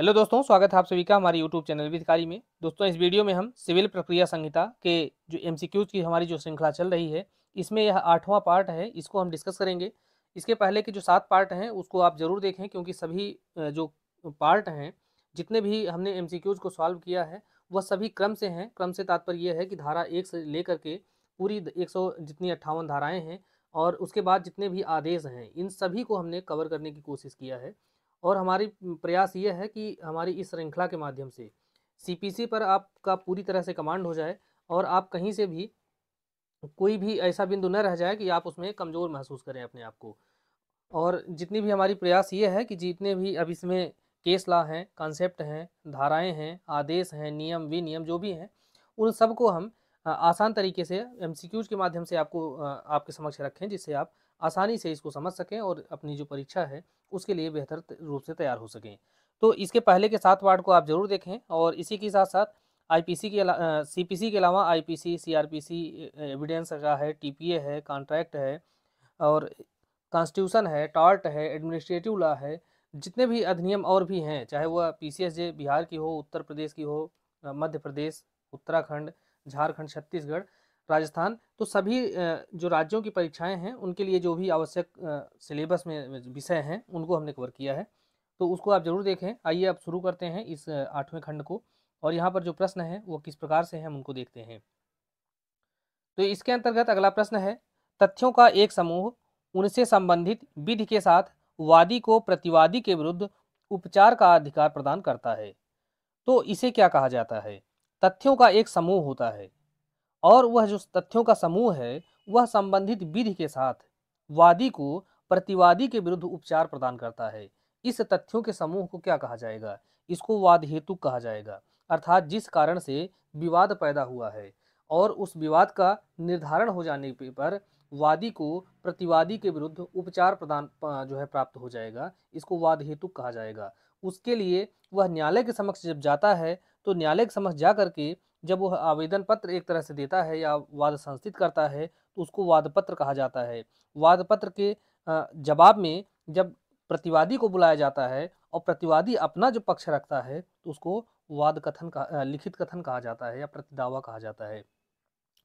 hello दोस्तों स्वागत है आप सभी का हमारे यूट्यूब चैनल विधकारी में दोस्तों इस वीडियो में हम सिविल प्रक्रिया संहिता के जो एम की हमारी जो श्रृंखला चल रही है इसमें यह आठवां पार्ट है इसको हम डिस्कस करेंगे इसके पहले के जो सात पार्ट हैं उसको आप ज़रूर देखें क्योंकि सभी जो पार्ट हैं जितने भी हमने एम को सॉल्व किया है वह सभी क्रम से हैं क्रम से तात्पर्य यह है कि धारा एक से लेकर के पूरी एक सौ जितनी अट्ठावन धाराएँ हैं और उसके बाद जितने भी आदेश हैं इन सभी को हमने कवर करने की कोशिश किया है और हमारी प्रयास ये है कि हमारी इस श्रृंखला के माध्यम से सीपीसी पर आपका पूरी तरह से कमांड हो जाए और आप कहीं से भी कोई भी ऐसा बिंदु न रह जाए कि आप उसमें कमज़ोर महसूस करें अपने आप को और जितनी भी हमारी प्रयास ये है कि जितने भी अब इसमें केस ला हैं कॉन्सेप्ट हैं धाराएं हैं आदेश हैं नियम विनियम जो भी हैं उन सबको हम आसान तरीके से एम के माध्यम से आपको आपके समक्ष रखें जिससे आप आसानी से इसको समझ सकें और अपनी जो परीक्षा है उसके लिए बेहतर रूप से तैयार हो सकें तो इसके पहले के सात वार्ड को आप ज़रूर देखें और इसी के साथ साथ आईपीसी के सीपीसी के अलावा आईपीसी सीआरपीसी एविडेंस का है टीपीए है कॉन्ट्रैक्ट है और कॉन्स्टिट्यूशन है टार्ट है एडमिनिस्ट्रेटिव लॉ है जितने भी अधिनियम और भी हैं चाहे वह पीसीएसजे बिहार की हो उत्तर प्रदेश की हो मध्य प्रदेश उत्तराखंड झारखंड छत्तीसगढ़ राजस्थान तो सभी जो राज्यों की परीक्षाएं हैं उनके लिए जो भी आवश्यक सिलेबस में विषय हैं उनको हमने कवर किया है तो उसको आप जरूर देखें आइए आप शुरू करते हैं इस आठवें खंड को और यहाँ पर जो प्रश्न है वो किस प्रकार से हैं हम उनको देखते हैं तो इसके अंतर्गत अगला प्रश्न है तथ्यों का एक समूह उनसे संबंधित विधि के साथ वादी को प्रतिवादी के विरुद्ध उपचार का अधिकार प्रदान करता है तो इसे क्या कहा जाता है तथ्यों का एक समूह होता है और वह जो तथ्यों का समूह है वह संबंधित विधि के साथ वादी को प्रतिवादी के विरुद्ध उपचार प्रदान करता है इस तथ्यों के समूह को क्या कहा जाएगा इसको वाद हेतु कहा जाएगा अर्थात जिस कारण से विवाद पैदा हुआ है और उस विवाद का निर्धारण हो जाने पर वादी को प्रतिवादी के विरुद्ध उपचार प्रदान जो है प्राप्त हो जाएगा इसको वाद हेतु कहा जाएगा उसके लिए वह न्यायालय के समक्ष जब जाता है तो न्यायालय के समक्ष जा करके जब वह आवेदन पत्र एक तरह से देता है या वाद संस्थित करता है तो उसको वाद पत्र कहा जाता है वाद पत्र के जवाब में जब प्रतिवादी को बुलाया जाता है और प्रतिवादी अपना जो पक्ष रखता है तो उसको वाद कथन का लिखित कथन कहा जाता है या प्रतिदावा कहा जाता है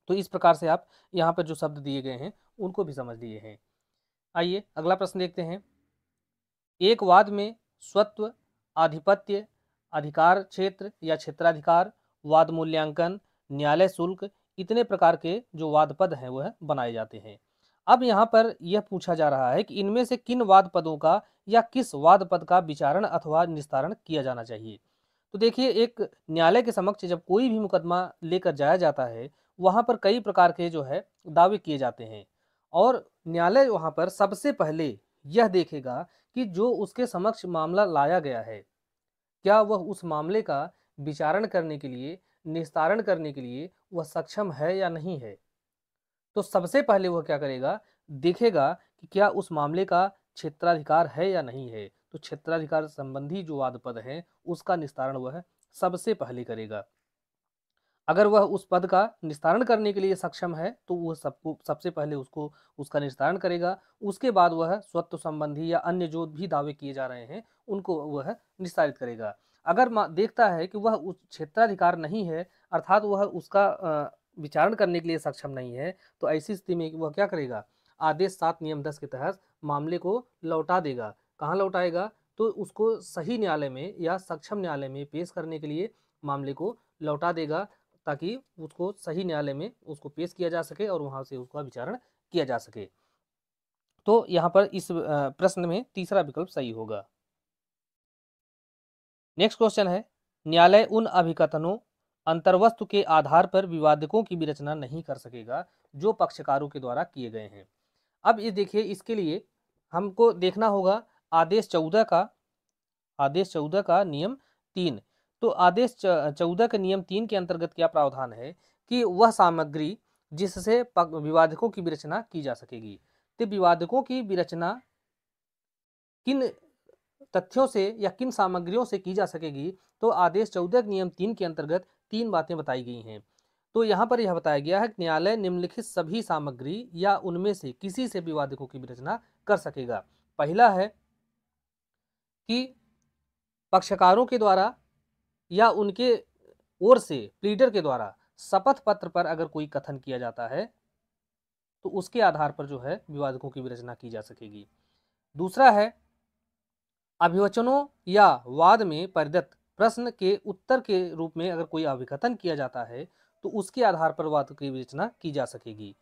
तो इस प्रकार से आप यहाँ पर जो शब्द दिए गए हैं उनको भी समझ लिए हैं आइए अगला प्रश्न देखते हैं एक वाद में स्वत्व आधिपत्य अधिकार क्षेत्र या क्षेत्राधिकार वाद मूल्यांकन न्यायालय शुल्क इतने प्रकार के जो वाद पद हैं वह है, बनाए जाते हैं अब यहाँ पर यह पूछा जा रहा है कि इनमें से किन वाद पदों का या किस वाद पद का विचारण अथवा निस्तारण किया जाना चाहिए तो देखिए एक न्यायालय के समक्ष जब कोई भी मुकदमा लेकर जाया जाता है वहाँ पर कई प्रकार के जो है दावे किए जाते हैं और न्यायालय वहाँ पर सबसे पहले यह देखेगा कि जो उसके समक्ष मामला लाया गया है क्या वह उस मामले का विचारण करने के लिए निस्तारण करने के लिए वह सक्षम है या नहीं है तो सबसे पहले वह क्या करेगा देखेगा कि क्या उस मामले का क्षेत्राधिकार है या नहीं है तो क्षेत्राधिकार संबंधी जो वाद पद हैं उसका निस्तारण वह सबसे पहले करेगा अगर वह उस पद का निस्तारण करने के लिए सक्षम है तो वह सबको सबसे पहले उसको उसका निस्तारण करेगा उसके बाद वह स्वत्व संबंधी या अन्य जो भी दावे किए जा रहे हैं उनको वह निस्तारित करेगा अगर देखता है कि वह उस क्षेत्राधिकार नहीं है अर्थात वह उसका विचारण करने के लिए सक्षम नहीं है तो ऐसी स्थिति में वह क्या करेगा आदेश सात नियम दस के तहत मामले को लौटा देगा कहाँ लौटाएगा तो उसको सही न्यायालय में या सक्षम न्यायालय में पेश करने के लिए मामले को लौटा देगा ताकि उसको सही न्यायालय में उसको पेश किया जा सके और वहाँ से उसका विचारण किया जा सके तो यहाँ पर इस प्रश्न में तीसरा विकल्प सही होगा नेक्स्ट क्वेश्चन है न्यायालय उन अभिकथनों अंतर्वस्तु के आधार पर विवादकों की भी रचना नहीं कर सकेगा जो पक्षकारों के द्वारा किए गए हैं अब ये देखिए इसके लिए हमको देखना होगा आदेश चौदह का आदेश चौदह का नियम तीन तो आदेश चौदह के नियम तीन के अंतर्गत क्या प्रावधान है कि वह सामग्री जिससे विवादकों की विरचना की जा सकेगी तो विवादकों की विरचना किन तथ्यों से या किन सामग्रियों से की जा सकेगी तो आदेश चौदह नियम तीन के अंतर्गत तीन बातें बताई गई हैं तो यहाँ पर यह बताया गया है कि न्यायालय निम्नलिखित सभी सामग्री या उनमें से किसी से भी वादकों की विरचना कर सकेगा पहला है कि पक्षकारों के द्वारा या उनके ओर से प्लीडर के द्वारा शपथ पत्र पर अगर कोई कथन किया जाता है तो उसके आधार पर जो है विवादकों की विरचना की जा सकेगी दूसरा है अभिवचनों या वाद में परिदत्त प्रश्न के उत्तर के रूप में अगर कोई अभिकथन किया जाता है तो उसके आधार पर वाद की विवेचना की जा सकेगी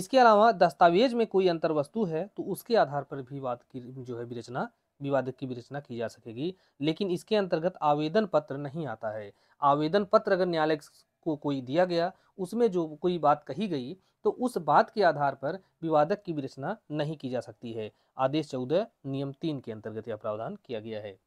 इसके अलावा दस्तावेज में कोई अंतर वस्तु है तो उसके आधार पर भी वाद की जो है विरचना विवाद की विरचना की जा सकेगी लेकिन इसके अंतर्गत आवेदन पत्र नहीं आता है आवेदन पत्र अगर न्यायालय को कोई दिया गया उसमें जो कोई बात कही गई तो उस बात के आधार पर विवादक की विरचना नहीं की जा सकती है आदेश चौदह नियम तीन के अंतर्गत यह प्रावधान किया गया है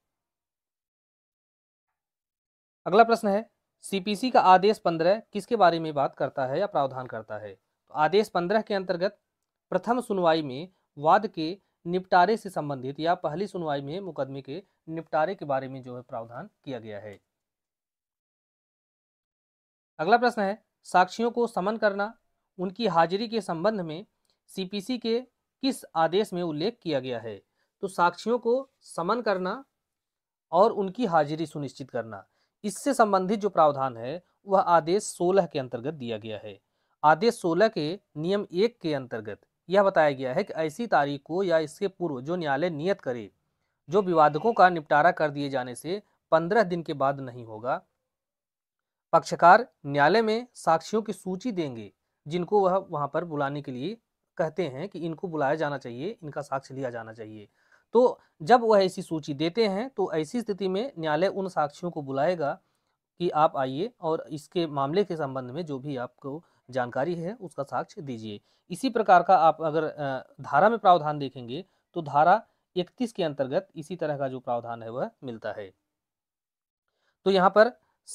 अगला प्रश्न है सीपीसी का आदेश पंद्रह किसके बारे में बात करता है या प्रावधान करता है तो आदेश पंद्रह के अंतर्गत प्रथम सुनवाई में वाद के निपटारे से संबंधित या पहली सुनवाई में मुकदमे के निपटारे के बारे में जो है प्रावधान किया गया है अगला प्रश्न है साक्षियों को समन करना उनकी हाजिरी के संबंध में सीपीसी के किस आदेश में उल्लेख किया गया है तो साक्षियों को समन करना और उनकी हाजिरी सुनिश्चित करना इससे संबंधित जो प्रावधान है वह आदेश सोलह के अंतर्गत दिया गया है आदेश सोलह के नियम एक के अंतर्गत यह बताया गया है कि ऐसी तारीख को या इसके पूर्व जो न्यायालय नियत करे जो विवादकों का निपटारा कर दिए जाने से पंद्रह दिन के बाद नहीं होगा पक्षकार न्यायालय में साक्षियों की सूची देंगे जिनको वह वहाँ पर बुलाने के लिए कहते हैं कि इनको बुलाया जाना चाहिए इनका साक्ष्य लिया जाना चाहिए तो जब वह ऐसी सूची देते हैं तो ऐसी स्थिति में न्यायालय उन साक्षियों को बुलाएगा कि आप आइए और इसके मामले के संबंध में जो भी आपको जानकारी है उसका साक्ष्य दीजिए इसी प्रकार का आप अगर धारा में प्रावधान देखेंगे तो धारा 31 के अंतर्गत इसी तरह का जो प्रावधान है वह मिलता है तो यहाँ पर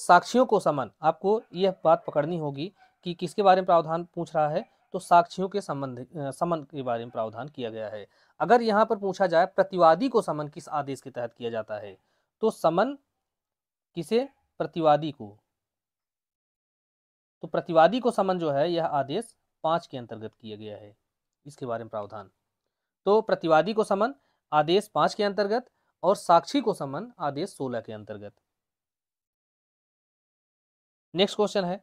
साक्षियों को समन आपको यह बात पकड़नी होगी कि किसके बारे में प्रावधान पूछ रहा है तो साक्षियों के संबंध समन के बारे में प्रावधान किया गया है अगर यहाँ पर पूछा जाए प्रतिवादी को समन किस आदेश के तहत किया जाता है तो समन किसे प्रतिवादी को तो प्रतिवादी को समन जो है यह आदेश पांच के अंतर्गत किया गया है इसके बारे में प्रावधान तो प्रतिवादी को समन आदेश पांच के अंतर्गत और साक्षी को समन आदेश सोलह के अंतर्गत नेक्स्ट क्वेश्चन है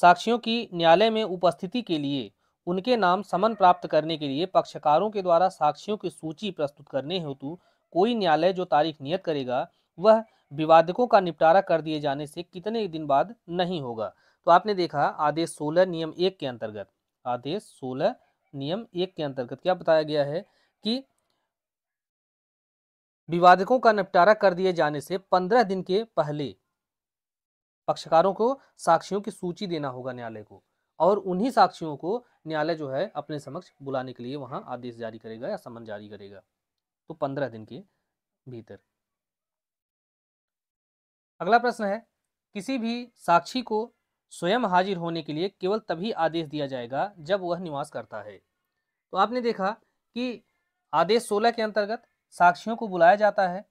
साक्षियों की न्यायालय में उपस्थिति के लिए उनके नाम समन प्राप्त करने के लिए पक्षकारों के द्वारा साक्षियों की सूची प्रस्तुत करने हेतु कोई न्यायालय जो तारीख नियत करेगा वह विवादकों का निपटारा कर दिए जाने से कितने दिन बाद नहीं होगा तो आपने देखा आदेश सोलह नियम एक के अंतर्गत आदेश सोलह नियम एक के अंतर्गत क्या बताया गया है कि विवादकों का निपटारा कर दिए जाने से पंद्रह दिन के पहले पक्षकारों को साक्षियों की सूची देना होगा न्यायालय को और उन्हीं साक्षियों को न्यायालय जो है अपने समक्ष बुलाने के लिए वहाँ आदेश जारी करेगा या समन जारी करेगा तो पंद्रह दिन के भीतर अगला प्रश्न है किसी भी साक्षी को स्वयं हाजिर होने के लिए केवल तभी आदेश दिया जाएगा जब वह निवास करता है तो आपने देखा कि आदेश सोलह के अंतर्गत साक्षियों को बुलाया जाता है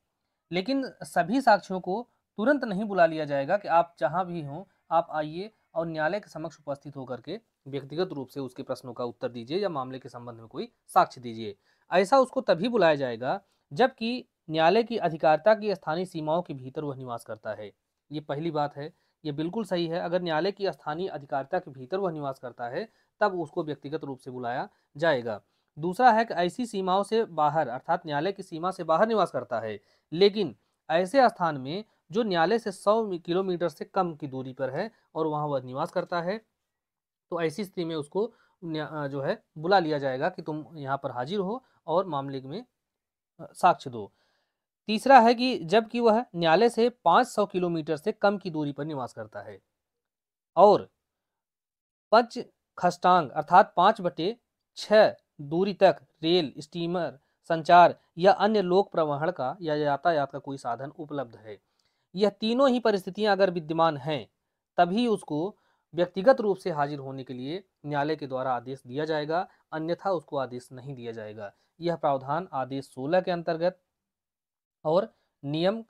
लेकिन सभी साक्षियों को तुरंत नहीं बुला लिया जाएगा कि आप जहाँ भी हों आप आइए और न्यायालय के समक्ष उपस्थित होकर के व्यक्तिगत रूप से उसके प्रश्नों का उत्तर दीजिए या मामले के संबंध में कोई साक्ष्य दीजिए ऐसा उसको तभी बुलाया जाएगा जबकि न्यायालय की अधिकारिता की स्थानीय सीमाओं के भीतर वह निवास करता है ये पहली बात है ये बिल्कुल सही है अगर न्यायालय की स्थानीय अधिकारिता के भीतर वह निवास करता है तब उसको व्यक्तिगत रूप से बुलाया जाएगा दूसरा है कि ऐसी सीमाओं से बाहर अर्थात न्यायालय की सीमा से बाहर निवास करता है लेकिन ऐसे स्थान में जो न्यायालय से सौ किलोमीटर से कम की दूरी पर है और वहाँ वह निवास करता है तो ऐसी स्थिति में उसको जो है बुला लिया जाएगा कि तुम यहाँ पर हाजिर हो और मामले में साक्ष्य दो तीसरा है कि जबकि वह न्यायालय से 500 किलोमीटर से कम की दूरी पर निवास करता है और पंच खस्टांग अर्थात पाँच बटे छः दूरी तक रेल स्टीमर संचार या अन्य लोक प्रवहण का या यातायात का कोई साधन उपलब्ध है यह तीनों ही परिस्थितियां अगर विद्यमान हैं तभी उसको व्यक्तिगत रूप से हाजिर होने के लिए न्यायालय के द्वारा आदेश दिया जाएगा अन्यथा उसको आदेश नहीं दिया जाएगा यह प्रावधान आदेश सोलह के अंतर्गत और नियम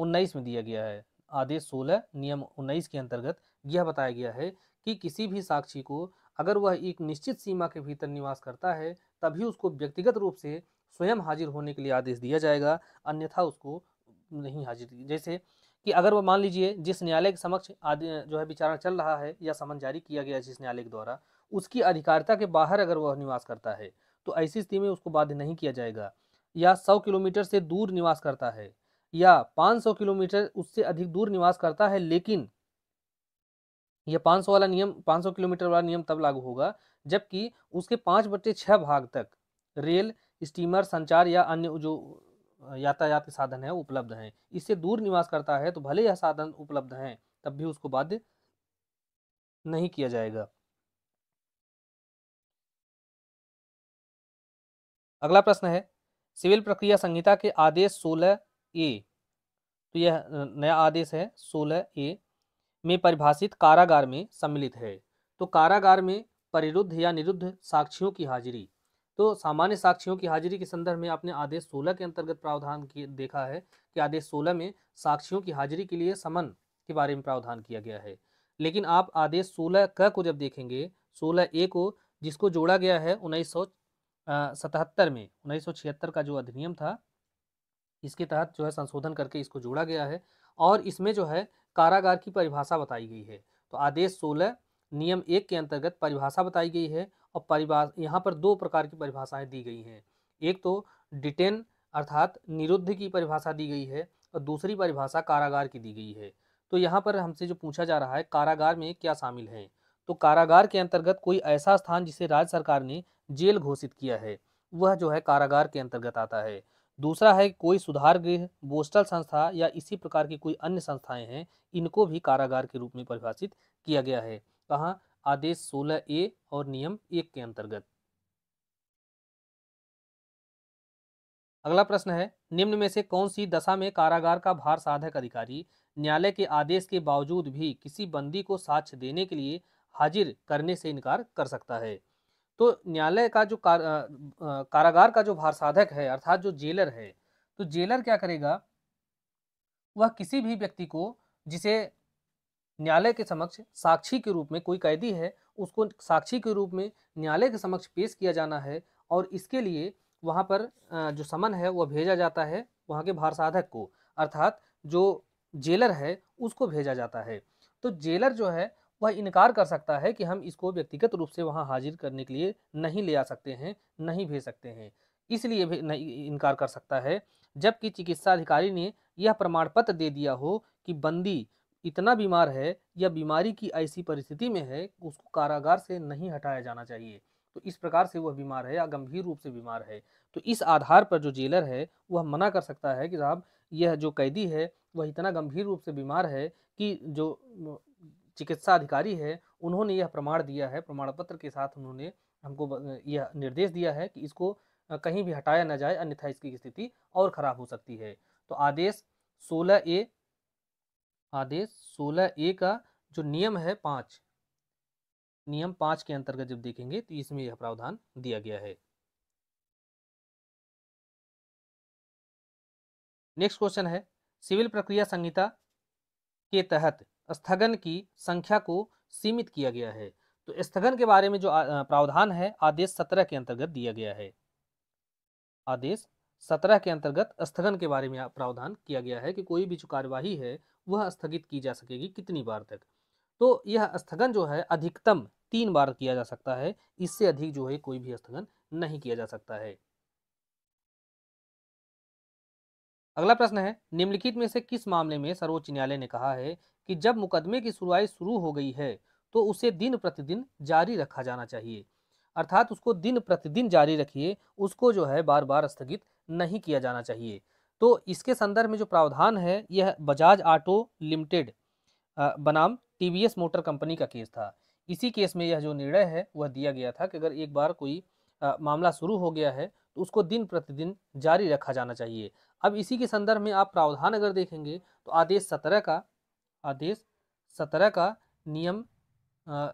उन्नीस में दिया गया है आदेश सोलह नियम उन्नीस के अंतर्गत यह बताया गया है कि किसी भी साक्षी को अगर वह एक निश्चित सीमा के भीतर निवास करता है तभी उसको व्यक्तिगत रूप से स्वयं हाजिर होने के लिए आदेश दिया जाएगा अन्यथा उसको नहीं हाजिर की जैसे कि अगर वो मान लीजिए जिस न्यायालय के समक्ष आदि जो है विचारण चल रहा है या समन जारी किया गया जिस न्यायालय के द्वारा उसकी अधिकारिता के बाहर अगर वह निवास करता है तो ऐसी स्थिति में उसको बाध्य नहीं किया जाएगा या सौ किलोमीटर से दूर निवास करता है या पाँच सौ किलोमीटर उससे अधिक दूर निवास करता है लेकिन यह पाँच सौ वाला नियम पाँच सौ किलोमीटर वाला नियम तब लागू होगा जबकि उसके पाँच बट्टे छः भाग तक रेल स्टीमर संचार या अन्य जो यातायात के साधन है उपलब्ध हैं इससे दूर निवास करता है तो भले यह साधन उपलब्ध हैं तब भी उसको बाध्य नहीं किया जाएगा अगला प्रश्न है सिविल प्रक्रिया संहिता के आदेश सोलह ए तो यह नया आदेश है सोलह ए में परिभाषित कारागार में सम्मिलित है तो कारागार में परिरुद्ध या निरुद्ध साक्षियों की हाजिरी तो सामान्य साक्षियों की हाजिरी के संदर्भ में आपने आदेश सोलह के अंतर्गत प्रावधान की देखा है कि आदेश सोलह में साक्षियों की हाजिरी के लिए समन के बारे में प्रावधान किया गया है लेकिन आप आदेश सोलह क को जब देखेंगे सोलह ए को जिसको जोड़ा गया है उन्नीस सतहत्तर में उन्नीस का जो अधिनियम था इसके तहत जो है संशोधन करके इसको जोड़ा गया है और इसमें जो है कारागार की परिभाषा बताई गई है तो आदेश सोलह नियम एक के अंतर्गत परिभाषा बताई गई है और परिभाषा यहाँ पर दो प्रकार की परिभाषाएं दी गई हैं एक तो डिटेन अर्थात निरुद्ध की परिभाषा दी गई है और दूसरी परिभाषा कारागार की दी गई है तो यहाँ पर हमसे जो पूछा जा रहा है कारागार में क्या शामिल है तो कारागार के अंतर्गत कोई ऐसा स्थान जिसे राज्य सरकार ने जेल घोषित किया है वह जो है कारागार के अंतर्गत आता है दूसरा है कोई सुधार गृह बोस्टल संस्था या इसी प्रकार की कोई अन्य संस्थाएं हैं इनको भी कारागार के रूप में परिभाषित किया गया है कहाँ आदेश सोलह ए और नियम एक के अंतर्गत अगला प्रश्न है निम्न में से कौन सी दशा में कारागार का भार साधक अधिकारी न्यायालय के आदेश के बावजूद भी किसी बंदी को साक्ष देने के लिए हाजिर करने से इनकार कर सकता है तो न्यायालय का जो कार, आ, कारागार का जो भार साधक है अर्थात जो जेलर है तो जेलर क्या करेगा वह किसी भी व्यक्ति को जिसे न्यायालय के समक्ष साक्षी के रूप में कोई कैदी है उसको साक्षी के रूप में न्यायालय के समक्ष पेश किया जाना है और इसके लिए वहाँ पर जो समन है वह भेजा जाता है वहाँ के भार साधक को अर्थात जो जेलर है उसको भेजा जाता है तो जेलर जो है वह इनकार कर सकता है कि हम इसको व्यक्तिगत रूप से वहाँ हाजिर करने के लिए नहीं ले आ सकते हैं नहीं भेज सकते हैं इसलिए भी नहीं इनकार कर सकता है जबकि चिकित्सा अधिकारी ने यह प्रमाण पत्र दे दिया हो कि बंदी इतना बीमार है या बीमारी की ऐसी परिस्थिति में है उसको कारागार से नहीं हटाया जाना चाहिए तो इस प्रकार से वह बीमार है या गंभीर रूप से बीमार है तो इस आधार पर जो जेलर है वह मना कर सकता है कि साहब यह जो कैदी है वह इतना गंभीर रूप से बीमार है कि जो चिकित्सा अधिकारी है उन्होंने यह प्रमाण दिया है प्रमाण पत्र के साथ उन्होंने हमको यह निर्देश दिया है कि इसको कहीं भी हटाया ना जाए अन्यथा इसकी स्थिति और खराब हो सकती है तो आदेश सोलह ए आदेश सोलह ए का जो नियम है पाँच नियम पाँच के अंतर्गत जब देखेंगे तो इसमें यह प्रावधान दिया गया है नेक्स्ट क्वेश्चन है सिविल प्रक्रिया संहिता के तहत स्थगन की संख्या को सीमित किया गया है तो स्थगन के बारे में जो प्रावधान है आदेश सत्रह के अंतर्गत दिया गया है आदेश सत्रह के अंतर्गत स्थगन के बारे में प्रावधान किया गया है कि कोई भी जो कार्यवाही है वह स्थगित की जा सकेगी कितनी बार तक तो यह स्थगन जो है अधिकतम तीन बार किया जा सकता है इससे अधिक जो है कोई भी स्थगन नहीं किया जा सकता है अगला प्रश्न है निम्नलिखित में से किस मामले में सर्वोच्च न्यायालय ने कहा है कि जब मुकदमे की सुनवाई शुरू हो गई है तो उसे दिन प्रतिदिन जारी रखा जाना चाहिए अर्थात उसको दिन प्रतिदिन जारी रखिए उसको जो है बार बार स्थगित नहीं किया जाना चाहिए तो इसके संदर्भ में जो प्रावधान है यह बजाज ऑटो लिमिटेड बनाम टीवीएस मोटर कंपनी का केस था इसी केस में यह जो निर्णय है वह दिया गया था कि अगर एक बार कोई आ, मामला शुरू हो गया है तो उसको दिन प्रतिदिन जारी रखा जाना चाहिए अब इसी के संदर्भ में आप प्रावधान अगर देखेंगे तो आदेश सत्रह का आदेश सत्रह का नियम आ,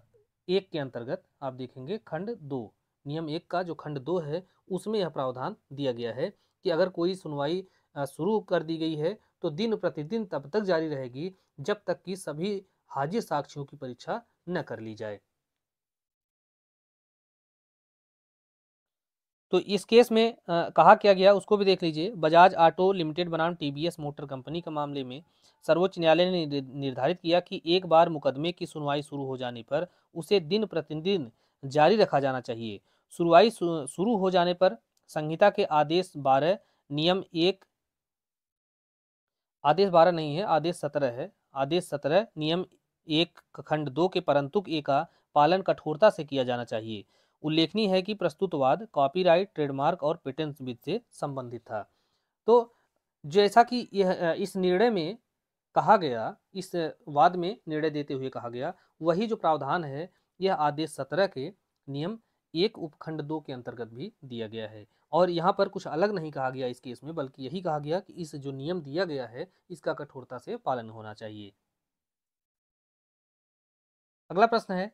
एक के अंतर्गत आप देखेंगे खंड दो नियम एक का जो खंड दो है उसमें यह प्रावधान दिया गया है कि अगर कोई सुनवाई शुरू कर दी गई है तो दिन प्रतिदिन तब तक जारी रहेगी जब तक कि सभी हाजिर साक्षियों की परीक्षा न कर ली जाए तो इस केस में आ, कहा क्या गया उसको भी देख लीजिए बजाज ऑटो लिमिटेड बनाम टीबीएस मोटर कंपनी के मामले में सर्वोच्च न्यायालय ने निर्धारित किया कि एक बार मुकदमे की सुनवाई शुरू हो जाने पर उसे दिन प्रतिदिन जारी रखा जाना चाहिए सुनवाई शुरू हो जाने पर संहिता के आदेश बारह नियम एक आदेश बारह नहीं है आदेश सत्रह है आदेश सत्रह नियम एक खंड दो के परंतु ए का पालन कठोरता से किया जाना चाहिए उल्लेखनीय है कि प्रस्तुतवाद कॉपीराइट ट्रेडमार्क और पेटेंट विद से संबंधित था तो जैसा कि यह इस निर्णय में कहा गया इस वाद में निर्णय देते हुए कहा गया वही जो प्रावधान है यह आदेश सत्रह के नियम एक उपखंड दो के अंतर्गत भी दिया गया है और यहाँ पर कुछ अलग नहीं कहा गया इस केस में बल्कि यही कहा गया कि इस जो नियम दिया गया है इसका कठोरता से पालन होना चाहिए अगला प्रश्न है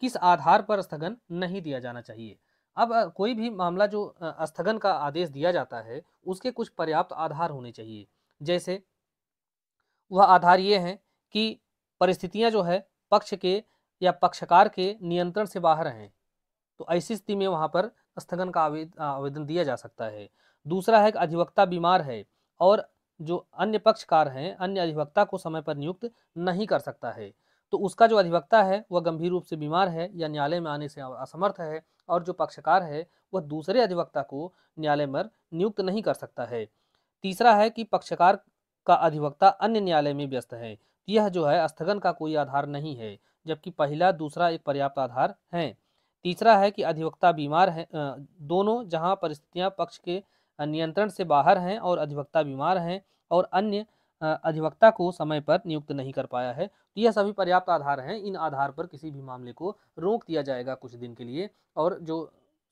किस आधार पर स्थगन नहीं दिया जाना चाहिए अब कोई भी मामला जो स्थगन का आदेश दिया जाता है उसके कुछ पर्याप्त आधार होने चाहिए जैसे वह आधार ये हैं कि परिस्थितियां जो है पक्ष के या पक्षकार के नियंत्रण से बाहर हैं तो ऐसी स्थिति में वहां पर स्थगन का आवेदन दिया जा सकता है दूसरा है कि अधिवक्ता बीमार है और जो अन्य पक्षकार हैं अन्य अधिवक्ता को समय पर नियुक्त नहीं कर सकता है तो उसका जो अधिवक्ता है वह गंभीर रूप से बीमार है या न्यायालय में आने से असमर्थ है और जो पक्षकार है वह दूसरे अधिवक्ता को न्यायालय में नियुक्त नहीं कर सकता है तीसरा है कि पक्षकार का अधिवक्ता अन्य न्यायालय में व्यस्त है तो यह जो है स्थगन का कोई आधार नहीं है जबकि पहला दूसरा एक पर्याप्त आधार है तीसरा है कि अधिवक्ता बीमार हैं दोनों जहां परिस्थितियां पक्ष के नियंत्रण से बाहर हैं और अधिवक्ता बीमार हैं और अन्य अधिवक्ता को समय पर नियुक्त नहीं कर पाया है तो यह सभी पर्याप्त आधार हैं इन आधार पर किसी भी मामले को रोक दिया जाएगा कुछ दिन के लिए और जो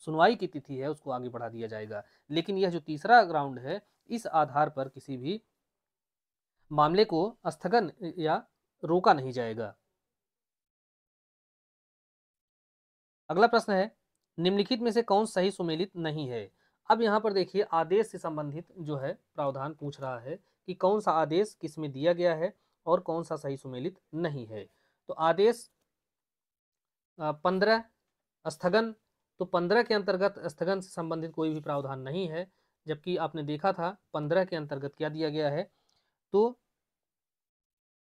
सुनवाई की तिथि है उसको आगे बढ़ा दिया जाएगा लेकिन यह जो तीसरा ग्राउंड है इस आधार पर किसी भी मामले को स्थगन या रोका नहीं जाएगा अगला प्रश्न है निम्नलिखित में से कौन सही सुमेलित नहीं है अब यहाँ पर देखिए आदेश से संबंधित जो है प्रावधान पूछ रहा है कि कौन सा आदेश किस में दिया गया है और कौन सा सही सुमेलित नहीं है तो आदेश पंद्रह स्थगन तो पंद्रह के अंतर्गत स्थगन से संबंधित कोई भी प्रावधान नहीं है जबकि आपने देखा था पंद्रह के अंतर्गत क्या दिया गया है तो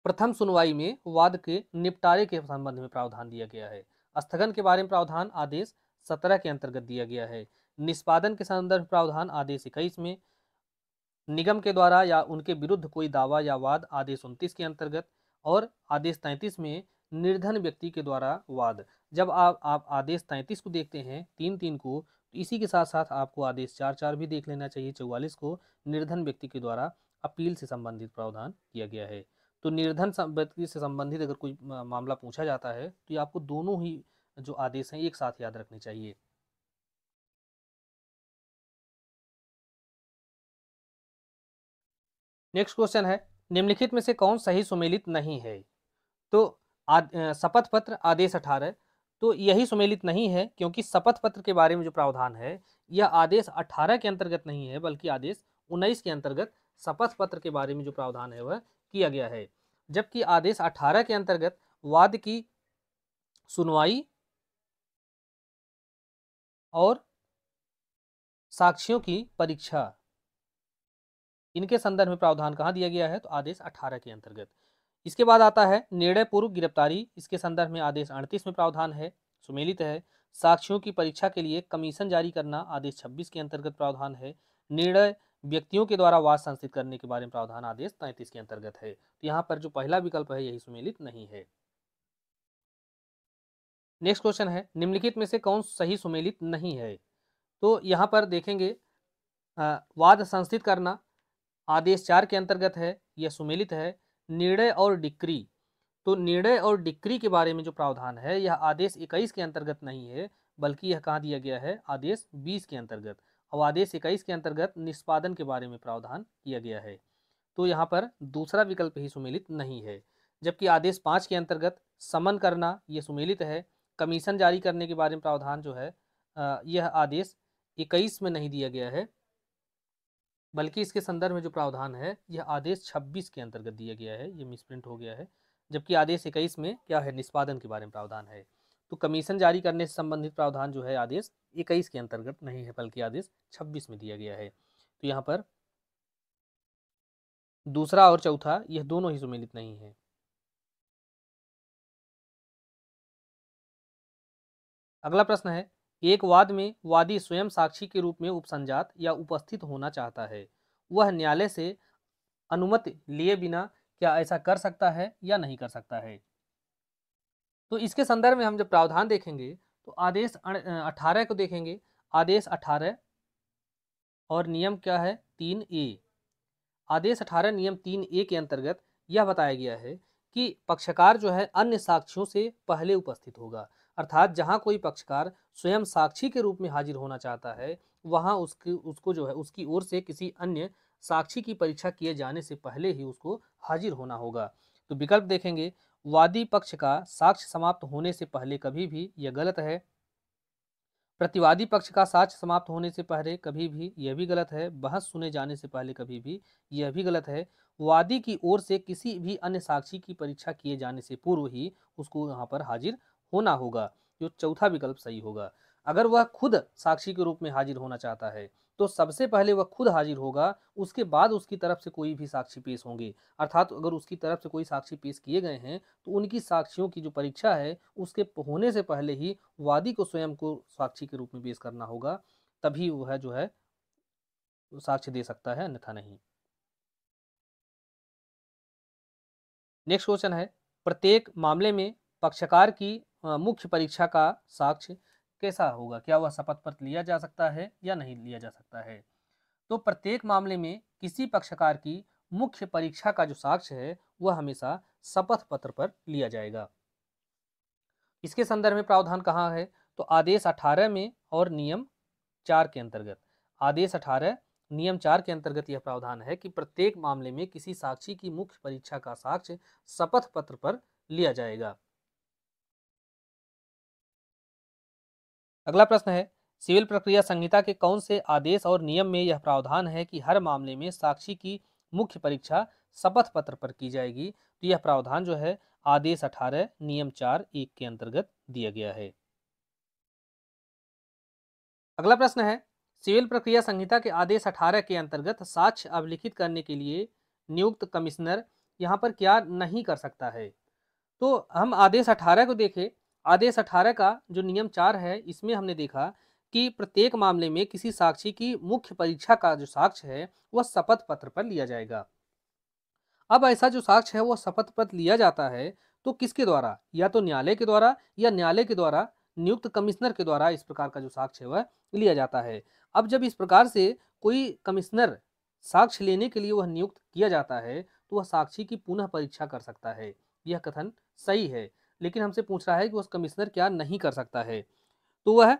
प्रथम सुनवाई में वाद के निपटारे के संबंध में प्रावधान दिया गया है स्थगन के बारे में प्रावधान आदेश सत्रह के अंतर्गत दिया गया है निष्पादन के संदर्भ प्रावधान आदेश इक्कीस में निगम के द्वारा या उनके विरुद्ध कोई दावा या वाद आदेश उनतीस के अंतर्गत और आदेश तैंतीस में निर्धन व्यक्ति के द्वारा वाद जब आप आप आदेश तैंतीस को देखते हैं तीन तीन को तो इसी के साथ साथ आपको आदेश चार चार भी देख लेना चाहिए चौवालीस को निर्धन व्यक्ति के द्वारा अपील से संबंधित प्रावधान किया गया है तो निर्धन व्यक्ति से संबंधित अगर कोई मामला पूछा जाता है तो ये आपको दोनों ही जो आदेश हैं एक साथ याद रखने चाहिए नेक्स्ट क्वेश्चन है निम्नलिखित में से कौन सही सुमेलित नहीं है तो शपथ पत्र आदेश अठारह तो यही सुमेलित नहीं है क्योंकि शपथ पत्र के बारे में जो प्रावधान है यह आदेश अठारह के अंतर्गत नहीं है बल्कि आदेश उन्नीस के अंतर्गत शपथ पत्र के बारे में जो प्रावधान है वह किया गया है जबकि आदेश 18 के अंतर्गत वाद की सुनवाई और साक्षियों की परीक्षा इनके संदर्भ में प्रावधान कहाँ दिया गया है तो आदेश 18 के अंतर्गत इसके बाद आता है निर्णय पूर्व गिरफ्तारी इसके संदर्भ में आदेश 38 में प्रावधान है सुमेलित है साक्षियों की परीक्षा के लिए कमीशन जारी करना आदेश 26 के अंतर्गत प्रावधान है निर्णय व्यक्तियों के द्वारा वाद संस्थित करने के बारे में प्रावधान आदेश तैंतीस के अंतर्गत है तो यहाँ पर जो पहला विकल्प है यही सुमेलित नहीं है नेक्स्ट क्वेश्चन है निम्नलिखित में से कौन सही सुमेलित नहीं है तो यहाँ पर देखेंगे वाद संस्थित करना आदेश चार के अंतर्गत है यह सुमेलित है निर्णय और डिक्री तो निर्णय और डिक्री के बारे में जो प्रावधान है यह आदेश इक्कीस के अंतर्गत नहीं है बल्कि यह कहाँ दिया गया है आदेश बीस के अंतर्गत और आदेश इक्कीस के अंतर्गत निष्पादन के बारे में प्रावधान किया गया है तो यहाँ पर दूसरा विकल्प ही सुमेलित नहीं है जबकि आदेश पाँच के अंतर्गत समन करना ये सुमेलित है कमीशन जारी करने के बारे में प्रावधान जो है यह आदेश इक्कीस में नहीं दिया गया है बल्कि इसके संदर्भ में जो प्रावधान है यह आदेश छब्बीस के अंतर्गत दिया गया है ये मिसप्रिंट हो गया है जबकि आदेश इक्कीस में क्या है निष्पादन के बारे में प्रावधान है तो कमीशन जारी करने से संबंधित प्रावधान जो है आदेश इक्कीस के अंतर्गत नहीं है बल्कि आदेश छब्बीस में दिया गया है तो यहाँ पर दूसरा और चौथा यह दोनों ही सुमिलित नहीं है अगला प्रश्न है एक वाद में वादी स्वयं साक्षी के रूप में उपसंजात या उपस्थित होना चाहता है वह न्यायालय से अनुमति लिए बिना क्या ऐसा कर सकता है या नहीं कर सकता है तो इसके संदर्भ में हम जब प्रावधान देखेंगे तो आदेश अठारह को देखेंगे आदेश अठारह और नियम क्या है तीन ए आदेश अठारह नियम तीन ए के अंतर्गत यह बताया गया है कि पक्षकार जो है अन्य साक्षियों से पहले उपस्थित होगा अर्थात जहां कोई पक्षकार स्वयं साक्षी के रूप में हाजिर होना चाहता है वहां उसके उसको जो है उसकी ओर से किसी अन्य साक्षी की परीक्षा किए जाने से पहले ही उसको हाजिर होना होगा तो विकल्प देखेंगे वादी पक्ष का साक्ष्य समाप्त होने से पहले कभी भी यह गलत है प्रतिवादी पक्ष का साक्ष समाप्त होने से पहले कभी भी यह भी गलत है बहस सुने जाने से पहले कभी भी यह भी गलत है वादी की ओर से किसी भी अन्य साक्षी की परीक्षा किए जाने से पूर्व ही उसको यहाँ पर हाजिर होना होगा जो चौथा विकल्प सही होगा अगर वह खुद साक्षी के रूप में हाजिर होना चाहता है तो सबसे पहले वह खुद हाजिर होगा उसके बाद उसकी तरफ से कोई भी साक्षी पेश होंगे अर्थात अगर उसकी तरफ से कोई साक्षी पेश किए गए हैं तो उनकी साक्षियों की जो परीक्षा है उसके होने से पहले ही वादी को स्वयं को साक्षी के रूप में पेश करना होगा तभी वह जो है साक्ष्य दे सकता है अन्यथा नहीं नेक्स्ट क्वेश्चन है प्रत्येक मामले में पक्षकार की मुख्य परीक्षा का साक्ष्य कैसा होगा क्या वह शपथ पत्र लिया जा सकता है या नहीं लिया जा सकता है तो प्रत्येक मामले में किसी पक्षकार की मुख्य परीक्षा का जो साक्ष्य है वह हमेशा शपथ पत्र पर लिया जाएगा इसके संदर्भ में प्रावधान कहाँ है तो आदेश अठारह में और नियम चार के अंतर्गत आदेश अठारह नियम चार के अंतर्गत यह प्रावधान है कि प्रत्येक मामले में किसी साक्षी की मुख्य परीक्षा का साक्ष्य शपथ पत्र पर लिया जाएगा अगला प्रश्न है सिविल प्रक्रिया संहिता के कौन से आदेश और नियम में यह प्रावधान है कि हर मामले में साक्षी की मुख्य परीक्षा शपथ पत्र पर की जाएगी तो यह प्रावधान जो है आदेश अठारह नियम चार एक के अंतर्गत दिया गया है अगला प्रश्न है सिविल प्रक्रिया संहिता के आदेश अठारह के अंतर्गत साक्ष्य अवलिखित करने के लिए नियुक्त कमिश्नर यहाँ पर क्या नहीं कर सकता है तो हम आदेश अठारह को देखें आदेश अठारह का जो नियम चार है इसमें हमने देखा कि प्रत्येक मामले में किसी साक्षी की मुख्य परीक्षा का जो साक्ष्य है वह शपथ पत्र पर लिया जाएगा अब ऐसा जो साक्ष्य है वह शपथ पत्र लिया जाता है तो किसके द्वारा या तो न्यायालय के द्वारा या न्यायालय के द्वारा नियुक्त कमिश्नर के द्वारा इस प्रकार का जो साक्ष्य है वह लिया जाता है अब जब इस प्रकार से कोई कमिश्नर साक्ष्य लेने के लिए वह नियुक्त किया जाता है तो वह साक्षी की पुनः परीक्षा कर सकता है यह कथन सही है लेकिन हमसे पूछ रहा है कि वह कमिश्नर क्या नहीं कर सकता है तो वह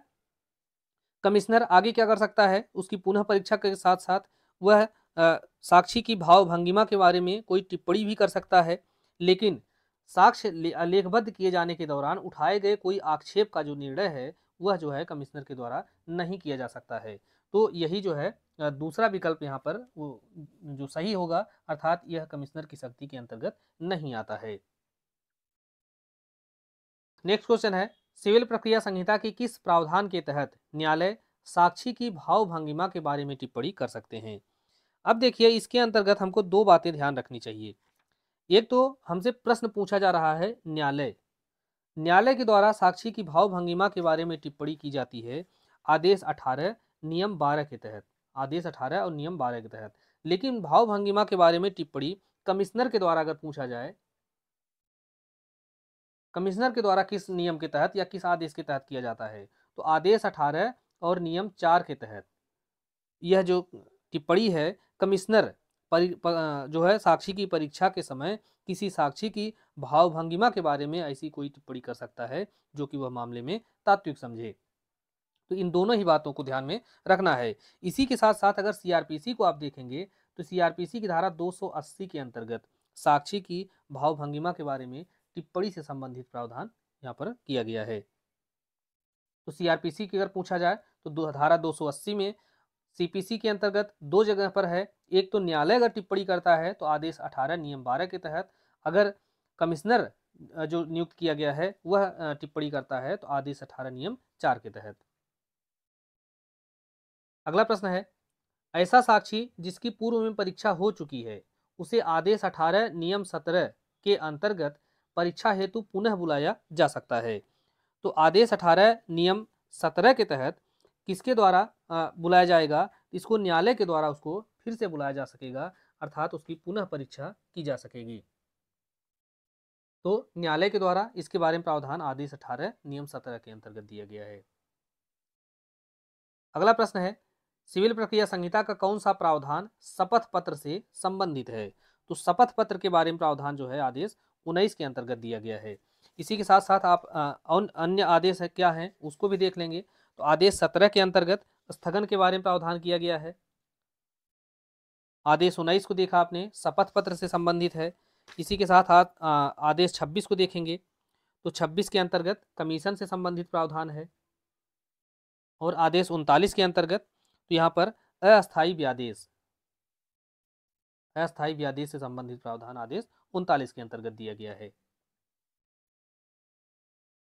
कमिश्नर आगे क्या कर सकता है उसकी पुनः परीक्षा के साथ साथ वह साक्षी की भाव भंगिमा के बारे में कोई टिप्पणी भी कर सकता है लेकिन साक्ष्य लेखबद्ध किए जाने के दौरान उठाए गए कोई आक्षेप का जो निर्णय है वह जो है कमिश्नर के द्वारा नहीं किया जा सकता है तो यही जो है दूसरा विकल्प यहाँ पर वो जो सही होगा अर्थात यह कमिश्नर की शक्ति के अंतर्गत नहीं आता है नेक्स्ट क्वेश्चन है सिविल प्रक्रिया संहिता के किस प्रावधान के तहत न्यायालय साक्षी की भाव भंगिमा के बारे में टिप्पणी कर सकते हैं अब देखिए इसके अंतर्गत हमको दो बातें ध्यान रखनी चाहिए एक तो हमसे प्रश्न पूछा जा रहा है न्यायालय न्यायालय के द्वारा साक्षी की भाव भंगिमा के बारे में टिप्पणी की जाती है आदेश अठारह नियम बारह के तहत आदेश अठारह और नियम बारह के तहत लेकिन भाव भंगिमा के बारे में टिप्पणी कमिश्नर के द्वारा अगर पूछा जाए कमिश्नर के द्वारा किस नियम के तहत या किस आदेश के तहत किया जाता है तो आदेश अठारह और नियम चार के तहत यह जो टिप्पणी है कमिश्नर परि जो है साक्षी की परीक्षा के समय किसी साक्षी की भावभंगिमा के बारे में ऐसी कोई टिप्पणी कर सकता है जो कि वह मामले में तात्विक समझे तो इन दोनों ही बातों को ध्यान में रखना है इसी के साथ साथ अगर सीआरपीसी को आप देखेंगे तो सीआरपीसी की धारा 280 के अंतर्गत साक्षी की भावभंगिमा के बारे में टिप्पणी से संबंधित प्रावधान यहाँ पर किया गया है तो सीआरपीसी की अगर पूछा जाए तो दो, धारा 280 में सीपीसी के अंतर्गत दो जगह पर है एक तो न्यायालय अगर टिप्पणी करता है तो आदेश 18 नियम 12 के तहत अगर कमिश्नर जो नियुक्त किया गया है वह टिप्पणी करता है तो आदेश 18 नियम 4 के तहत अगला प्रश्न है ऐसा साक्षी जिसकी पूर्व में परीक्षा हो चुकी है उसे आदेश अठारह नियम सत्रह के अंतर्गत परीक्षा हेतु पुनः बुलाया जा सकता है तो आदेश अठारह नियम सत्रह के तहत किसके द्वारा बुलाया जाएगा इसको न्यायालय के द्वारा उसको फिर से बुलाया जा सकेगा अर्थात उसकी पुनः परीक्षा की जा सकेगी तो न्यायालय के द्वारा इसके बारे में प्रावधान आदेश अठारह नियम सत्रह के अंतर्गत दिया गया है अगला प्रश्न है सिविल प्रक्रिया संहिता का कौन सा प्रावधान शपथ पत्र से संबंधित है तो शपथ पत्र के बारे में प्रावधान जो है आदेश उन्नीस के अंतर्गत दिया गया है इसी के साथ साथ आप अन्य आदेश है क्या हैं उसको भी देख लेंगे तो आदेश सत्रह के अंतर्गत स्थगन के बारे में प्रावधान किया गया है आदेश उन्नीस को देखा आपने शपथ पत्र से संबंधित है इसी के साथ आ, आदेश छब्बीस को देखेंगे तो छब्बीस के अंतर्गत कमीशन से संबंधित प्रावधान है और आदेश उनतालीस के अंतर्गत तो यहाँ पर अस्थायी व्यादेश अस्थायी व्यादेश से संबंधित प्रावधान आदेश उनतालीस के अंतर्गत दिया गया है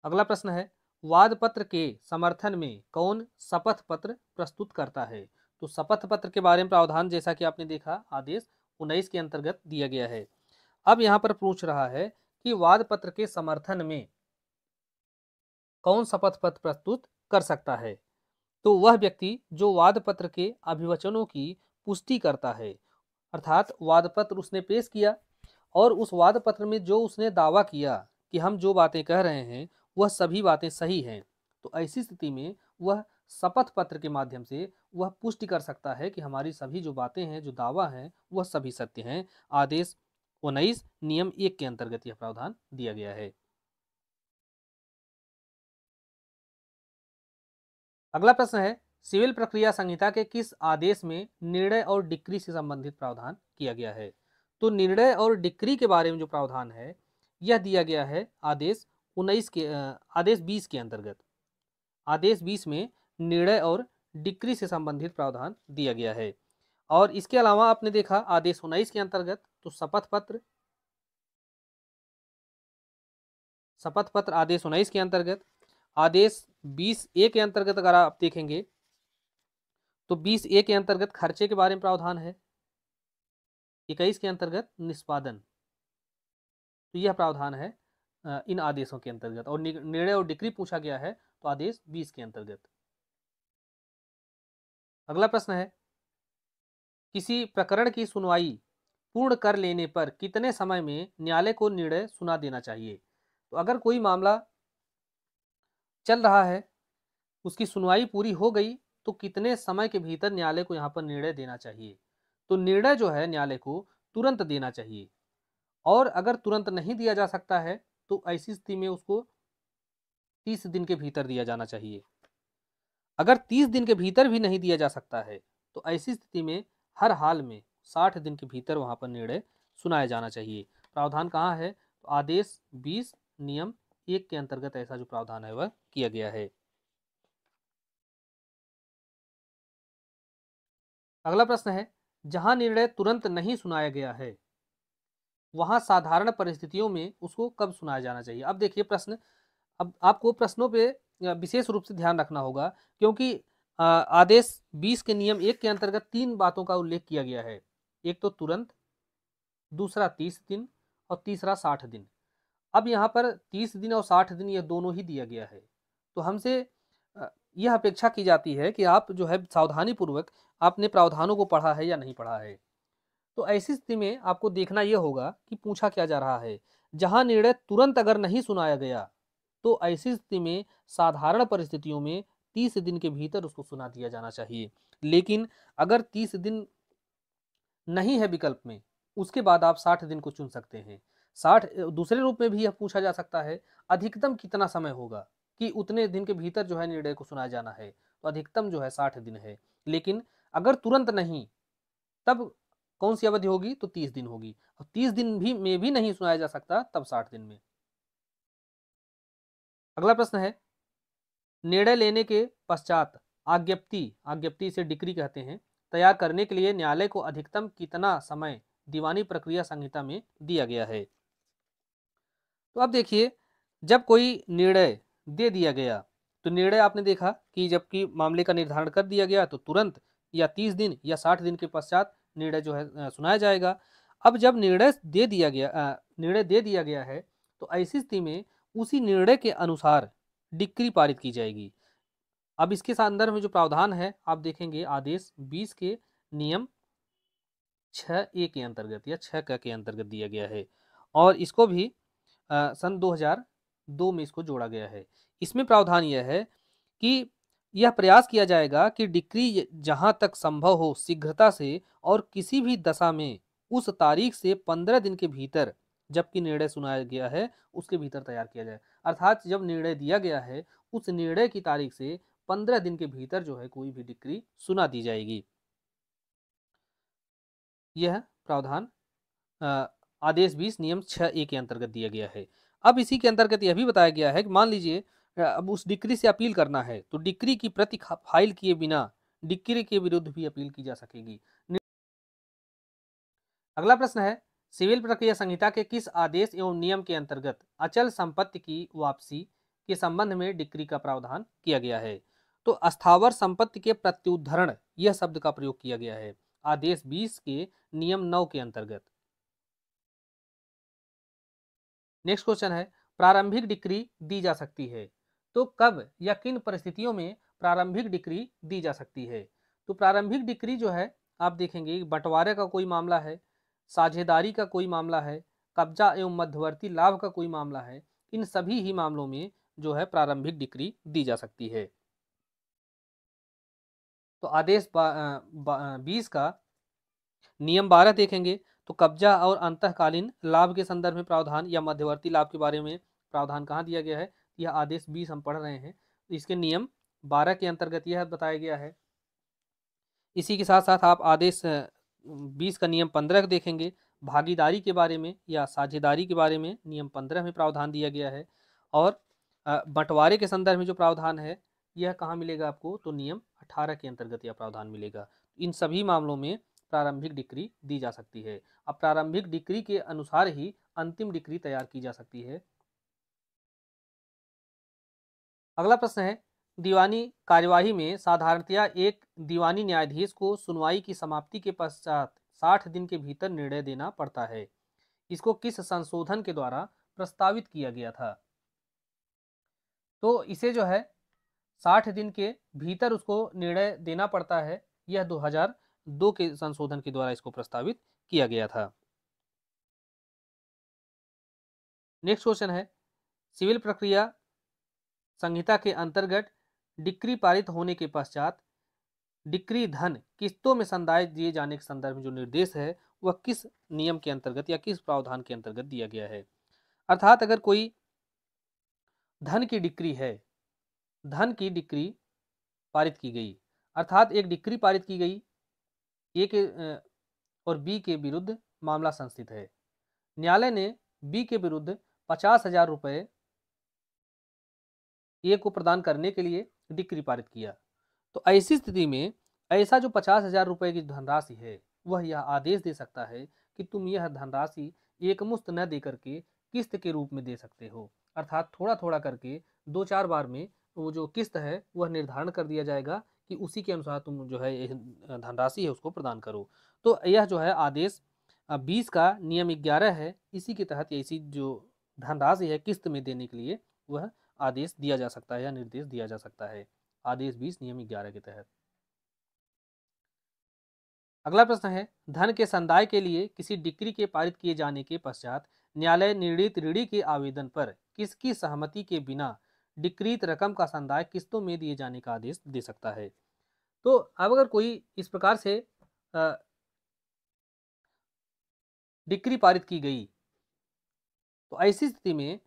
अगला प्रश्न है वाद पत्र के समर्थन में कौन शपथ पत्र प्रस्तुत करता है तो शपथ पत्र के बारे में प्रावधान जैसा कि आपने देखा आदेश उन्नीस के अंतर्गत दिया गया है अब यहां पर पूछ रहा है कि वाद पत्र के समर्थन में कौन शपथ पत्र प्रस्तुत कर सकता है तो वह व्यक्ति जो वाद पत्र के अभिवचनों की पुष्टि करता है अर्थात वाद पत्र उसने पेश किया और उस वाद पत्र में जो उसने दावा किया कि हम जो बातें कह रहे हैं वह सभी बातें सही हैं तो ऐसी स्थिति में वह शपथ पत्र के माध्यम से वह पुष्टि कर सकता है कि हमारी सभी जो बातें हैं जो दावा हैं वह सभी सत्य हैं आदेश उन्नीस नियम एक के अंतर्गत यह प्रावधान दिया गया है अगला प्रश्न है सिविल प्रक्रिया संहिता के किस आदेश में निर्णय और डिक्री से संबंधित प्रावधान किया गया है तो निर्णय और डिक्री के बारे में जो प्रावधान है यह दिया गया है आदेश उन्नीस के आदेश बीस के अंतर्गत आदेश बीस में निर्णय और डिक्री से संबंधित प्रावधान दिया गया है और इसके अलावा आपने देखा आदेश उन्नीस के अंतर्गत तो शपथ पत्र शपथ पत्र आदेश उन्नीस के अंतर्गत आदेश बीस ए के अंतर्गत अगर आप देखेंगे तो बीस ए के अंतर्गत खर्चे के बारे में प्रावधान है इक्कीस के अंतर्गत निष्पादन तो यह प्रावधान है इन आदेशों के अंतर्गत और निर्णय और डिक्री पूछा गया है तो आदेश बीस के अंतर्गत अगला प्रश्न है किसी प्रकरण की सुनवाई पूर्ण कर लेने पर कितने समय में न्यायालय को निर्णय सुना देना चाहिए तो अगर कोई मामला चल रहा है उसकी सुनवाई पूरी हो गई तो कितने समय के भीतर न्यायालय को यहाँ पर निर्णय देना चाहिए तो निर्णय जो है न्यायालय को तुरंत देना चाहिए और अगर तुरंत नहीं दिया जा सकता है तो ऐसी स्थिति में उसको तीस दिन के भीतर दिया जाना चाहिए अगर तीस दिन के भीतर भी नहीं दिया जा सकता है तो ऐसी स्थिति में हर हाल में साठ दिन के भीतर वहाँ पर निर्णय सुनाया जाना चाहिए प्रावधान कहाँ है तो आदेश बीस नियम एक के अंतर्गत ऐसा जो प्रावधान है वह किया गया है अगला प्रश्न है जहां निर्णय तुरंत नहीं सुनाया गया है वहां साधारण परिस्थितियों में उसको कब सुनाया जाना चाहिए अब देखिए प्रश्न अब आपको प्रश्नों पे विशेष रूप से ध्यान रखना होगा क्योंकि आदेश बीस के नियम एक के अंतर्गत तीन बातों का उल्लेख किया गया है एक तो तुरंत दूसरा तीस दिन और तीसरा साठ दिन अब यहाँ पर तीस दिन और साठ दिन ये दोनों ही दिया गया है तो हमसे यह अपेक्षा की जाती है कि आप जो है सावधानी पूर्वक आपने प्रावधानों को पढ़ा है या नहीं पढ़ा है तो ऐसी स्थिति में आपको देखना यह होगा कि पूछा क्या जा रहा है जहां निर्णय तुरंत अगर नहीं सुनाया गया तो ऐसी स्थिति में साधारण परिस्थितियों में तीस दिन के भीतर उसको सुना दिया जाना चाहिए लेकिन अगर तीस दिन नहीं है विकल्प में उसके बाद आप साठ दिन को चुन सकते हैं साठ दूसरे रूप में भी यह पूछा जा सकता है अधिकतम कितना समय होगा कि उतने दिन के भीतर जो है निर्णय को सुनाया जाना है तो अधिकतम जो है साठ दिन है लेकिन अगर तुरंत नहीं तब कौन सी अवधि होगी तो तीस दिन होगी और तीस दिन भी में भी नहीं सुनाया जा सकता तब साठ दिन में अगला प्रश्न है निर्णय लेने के पश्चात आज्ञप्ति आज्ञप्ति से डिक्री कहते हैं तैयार करने के लिए न्यायालय को अधिकतम कितना समय दीवानी प्रक्रिया संहिता में दिया गया है तो अब देखिए जब कोई निर्णय दे दिया गया तो निर्णय आपने देखा कि जबकि मामले का निर्धारण कर दिया गया तो तुरंत या तीस दिन या साठ दिन के पश्चात निर्णय जो है सुनाया जाएगा अब जब निर्णय दे दिया गया निर्णय दे दिया गया है तो ऐसी स्थिति में उसी निर्णय के अनुसार डिक्री पारित की जाएगी अब इसके संदर्भ में जो प्रावधान है आप देखेंगे आदेश बीस के नियम छ ए के अंतर्गत या छः क के अंतर्गत दिया गया है और इसको भी आ, सन 2000 दो में इसको जोड़ा गया है इसमें प्रावधान यह है कि यह प्रयास किया जाएगा कि डिक्री जहां तक संभव हो शीघ्रता से और किसी भी दशा में उस तारीख से पंद्रह दिन के भीतर जबकि निर्णय सुनाया गया है उसके भीतर तैयार किया जाए अर्थात जब निर्णय दिया गया है उस निर्णय की तारीख से पंद्रह दिन के भीतर जो है कोई भी डिक्री सुना दी जाएगी यह प्रावधान आदेश बीस नियम छः ए के अंतर्गत दिया गया है अब इसी के अंतर्गत यह भी बताया गया है कि मान लीजिए अब उस डिक्री से अपील करना है तो डिक्री की प्रति फाइल किए बिना डिक्री के विरुद्ध भी अपील की जा सकेगी अगला प्रश्न है सिविल प्रक्रिया संहिता के किस आदेश एवं नियम के अंतर्गत अचल संपत्ति की वापसी के संबंध में डिक्री का प्रावधान किया गया है तो अस्थावर संपत्ति के प्रत्युद्धरण यह शब्द का प्रयोग किया गया है आदेश 20 के नियम 9 के अंतर्गत नेक्स्ट क्वेश्चन है प्रारंभिक डिक्री दी जा सकती है तो कब या किन परिस्थितियों में प्रारंभिक डिक्री दी जा सकती है तो प्रारंभिक डिक्री जो है आप देखेंगे बंटवारे का कोई मामला है साझेदारी का कोई मामला है कब्जा एवं मध्यवर्ती लाभ का कोई मामला है इन सभी ही मामलों में जो है प्रारंभिक डिक्री दी जा सकती है तो आदेश बीस का नियम बारह देखेंगे तो कब्जा और अंतकालीन लाभ के संदर्भ में प्रावधान या मध्यवर्ती लाभ के बारे में प्रावधान कहाँ दिया गया है यह आदेश बीस हम पढ़ रहे हैं इसके नियम बारह के अंतर्गत यह बताया गया है इसी के साथ साथ आप आदेश बीस का नियम पंद्रह देखेंगे भागीदारी के बारे में या साझेदारी के बारे में नियम पंद्रह में प्रावधान दिया गया है और बंटवारे के संदर्भ में जो प्रावधान है यह कहाँ मिलेगा आपको तो नियम अठारह के अंतर्गत यह प्रावधान मिलेगा इन सभी मामलों में प्रारंभिक डिक्री दी जा सकती है अब प्रारंभिक डिक्री के अनुसार ही अंतिम डिक्री तैयार की जा सकती है अगला प्रश्न है दीवानी कार्यवाही में साधारणतया एक दीवानी न्यायाधीश को सुनवाई की समाप्ति के पश्चात साठ दिन के भीतर निर्णय देना पड़ता है इसको किस संशोधन के द्वारा प्रस्तावित किया गया था तो इसे जो है साठ दिन के भीतर उसको निर्णय देना पड़ता है यह दो के संशोधन के द्वारा इसको प्रस्तावित किया गया था नेक्स्ट क्वेश्चन है सिविल प्रक्रिया संहिता के अंतर्गत डिक्री पारित होने के पश्चात डिक्री धन किस्तों में संदाय दिए जाने के संदर्भ में जो निर्देश है वह किस नियम के अंतर्गत या किस प्रावधान के अंतर्गत दिया गया है अर्थात अगर कोई धन की डिक्री है धन की डिक्री पारित की गई अर्थात एक डिक्री पारित की गई ए के और बी के विरुद्ध मामला संस्थित है न्यायालय ने बी के विरुद्ध पचास हजार रुपये ए को प्रदान करने के लिए डिक्री पारित किया तो ऐसी स्थिति में ऐसा जो पचास हजार रुपये की धनराशि है वह यह आदेश दे सकता है कि तुम यह धनराशि एकमुश्त न दे करके किस्त के रूप में दे सकते हो अर्थात थोड़ा थोड़ा करके दो चार बार में वो जो किस्त है वह निर्धारण कर दिया जाएगा कि उसी के अनुसार तुम जो है धनराशि है उसको प्रदान करो तो यह जो है आदेश बीस का नियम ग्यारह है इसी के तहत ऐसी जो धनराशि है किस्त में देने के लिए वह आदेश दिया जा सकता है या निर्देश दिया जा सकता है आदेश बीस नियम ग्यारह के तहत अगला प्रश्न है धन के संदाय के लिए किसी डिक्री के पारित किए जाने के पश्चात न्यायालय निर्णित ऋणी के आवेदन पर किसकी सहमति के बिना डिक्रीत रकम का संदाय किस्तों में दिए जाने का आदेश दे सकता है तो अब अगर कोई इस प्रकार से डिक्री पारित की गई तो ऐसी स्थिति में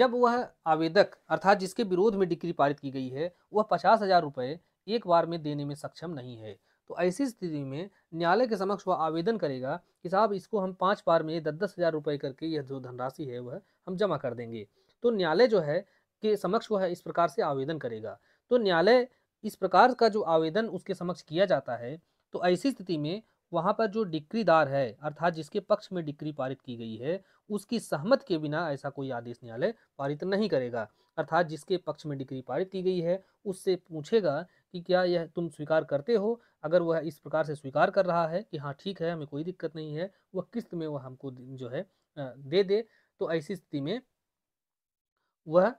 जब वह आवेदक अर्थात जिसके विरोध में डिक्री पारित की गई है वह पचास हजार रुपये एक बार में देने में सक्षम नहीं है तो ऐसी स्थिति में न्यायालय के समक्ष वह आवेदन करेगा कि साहब इसको हम पाँच बार में दस दस हज़ार रुपये करके यह जो धनराशि है वह हम जमा कर देंगे तो न्यायालय जो है के समक्ष वह इस प्रकार से आवेदन करेगा तो न्यायालय इस प्रकार का जो आवेदन उसके समक्ष किया जाता है तो ऐसी स्थिति में वहाँ पर जो डिक्रीदार है अर्थात जिसके पक्ष में डिक्री पारित की गई है उसकी सहमत के बिना ऐसा कोई आदेश न्यायालय पारित नहीं करेगा अर्थात जिसके पक्ष में डिक्री पारित की गई है उससे पूछेगा कि क्या यह तुम स्वीकार करते हो अगर वह इस प्रकार से स्वीकार कर रहा है कि हाँ ठीक है हमें कोई दिक्कत नहीं है वह किस्त में वह हमको जो है दे दे तो ऐसी स्थिति में वह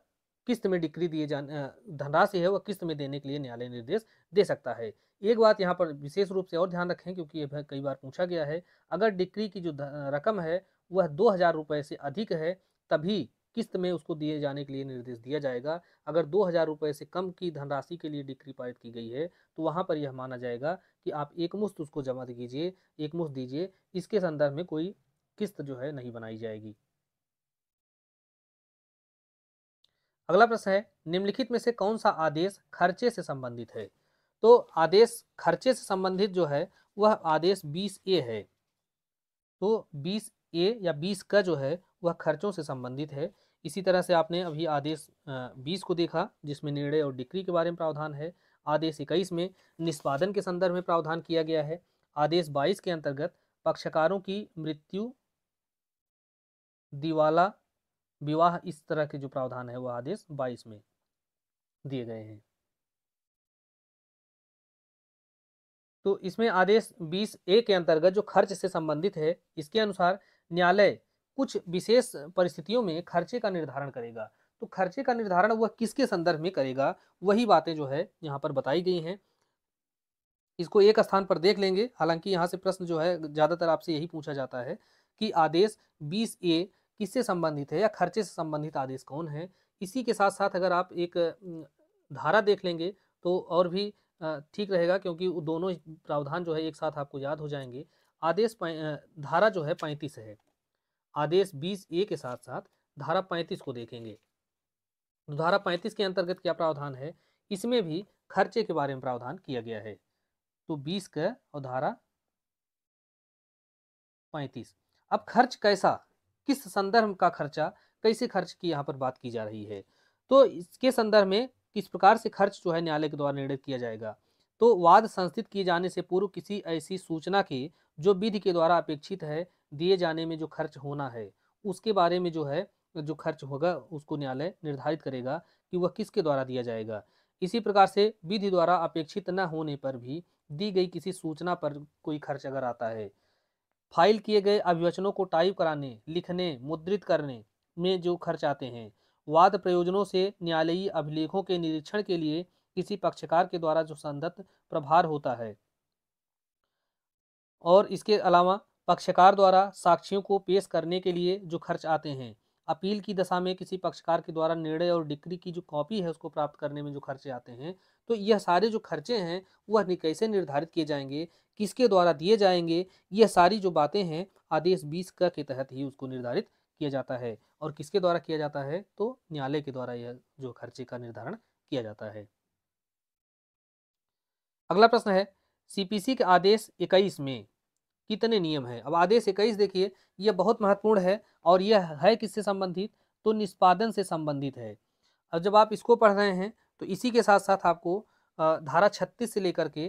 किस्त में डिक्री दिए जाने धनराशि है वह किस्त में देने के लिए न्यायालय निर्देश दे सकता है एक बात यहाँ पर विशेष रूप से और ध्यान रखें क्योंकि यह कई बार पूछा गया है अगर डिक्री की जो रकम है वह दो हज़ार रुपये से अधिक है तभी किस्त में उसको दिए जाने के लिए निर्देश दिया जाएगा अगर दो हज़ार रुपये से कम की धनराशि के लिए डिक्री पारित की गई है तो वहाँ पर यह माना जाएगा कि आप एकमुश्त उसको जमा कीजिए एकमुश्त दीजिए इसके संदर्भ में कोई किस्त जो है नहीं बनाई जाएगी अगला प्रश्न है निम्नलिखित में से कौन सा आदेश खर्चे से संबंधित है तो आदेश खर्चे से संबंधित जो है वह आदेश बीस ए है तो बीस ए या बीस का जो है वह खर्चों से संबंधित है इसी तरह से आपने अभी आदेश बीस को देखा जिसमें निर्णय और डिक्री के बारे में प्रावधान है आदेश इक्कीस में निष्पादन के संदर्भ में प्रावधान किया गया है आदेश बाईस के अंतर्गत पक्षकारों की मृत्यु दिवाला विवाह इस तरह के जो प्रावधान है वह आदेश बाईस में दिए गए हैं तो इसमें आदेश बीस ए के अंतर्गत जो खर्च से संबंधित है इसके अनुसार न्यायालय कुछ विशेष परिस्थितियों में खर्चे का निर्धारण करेगा तो खर्चे का निर्धारण वह किसके संदर्भ में करेगा वही बातें जो है यहाँ पर बताई गई हैं इसको एक स्थान पर देख लेंगे हालांकि यहाँ से प्रश्न जो है ज़्यादातर आपसे यही पूछा जाता है कि आदेश बीस ए इससे संबंधित है या खर्चे से संबंधित आदेश कौन है इसी के साथ साथ अगर आप एक धारा देख लेंगे तो और भी ठीक रहेगा क्योंकि दोनों प्रावधान जो है एक साथ आपको याद हो जाएंगे आदेश धारा जो है पैंतीस है आदेश बीस ए के साथ साथ धारा पैंतीस को देखेंगे तो धारा पैंतीस के अंतर्गत क्या प्रावधान है इसमें भी खर्चे के बारे में प्रावधान किया गया है तो बीस का और धारा पैंतीस अब खर्च कैसा किस संदर्भ का खर्चा कैसे खर्च की यहाँ पर बात की जा रही है तो इसके संदर्भ में किस प्रकार से खर्च जो है न्यायालय के द्वारा निर्णय किया जाएगा तो वाद संस्थित किए जाने से पूर्व किसी ऐसी सूचना के जो विधि के द्वारा अपेक्षित है दिए जाने में जो खर्च होना है उसके बारे में जो है जो खर्च होगा उसको न्यायालय निर्धारित करेगा कि वह किसके द्वारा दिया जाएगा इसी प्रकार से विधि द्वारा अपेक्षित न होने पर भी दी गई किसी सूचना पर कोई खर्च अगर आता है फाइल किए गए अभिवचनों को टाइप कराने लिखने मुद्रित करने में जो खर्च आते हैं वाद प्रयोजनों से न्यायालयी अभिलेखों के निरीक्षण के लिए किसी पक्षकार के द्वारा जो संदत्त प्रभार होता है और इसके अलावा पक्षकार द्वारा साक्षियों को पेश करने के लिए जो खर्च आते हैं अपील की दशा में किसी पक्षकार के द्वारा निर्णय और डिक्री की जो कॉपी है उसको प्राप्त करने में जो खर्चे आते हैं तो यह सारे जो खर्चे हैं वह कैसे निर्धारित किए जाएंगे किसके द्वारा दिए जाएंगे यह सारी जो बातें हैं आदेश बीस का के तहत ही उसको निर्धारित किया जाता है और किसके द्वारा किया जाता है तो न्यायालय के द्वारा यह जो खर्चे का निर्धारण किया जाता है अगला प्रश्न है सीपीसी के आदेश 21 में कितने नियम हैं अब आदेश इक्कीस देखिए यह बहुत महत्वपूर्ण है और यह है किससे संबंधित तो निष्पादन से संबंधित है अब जब आप इसको पढ़ रहे हैं तो इसी के साथ साथ आपको धारा छत्तीस से लेकर के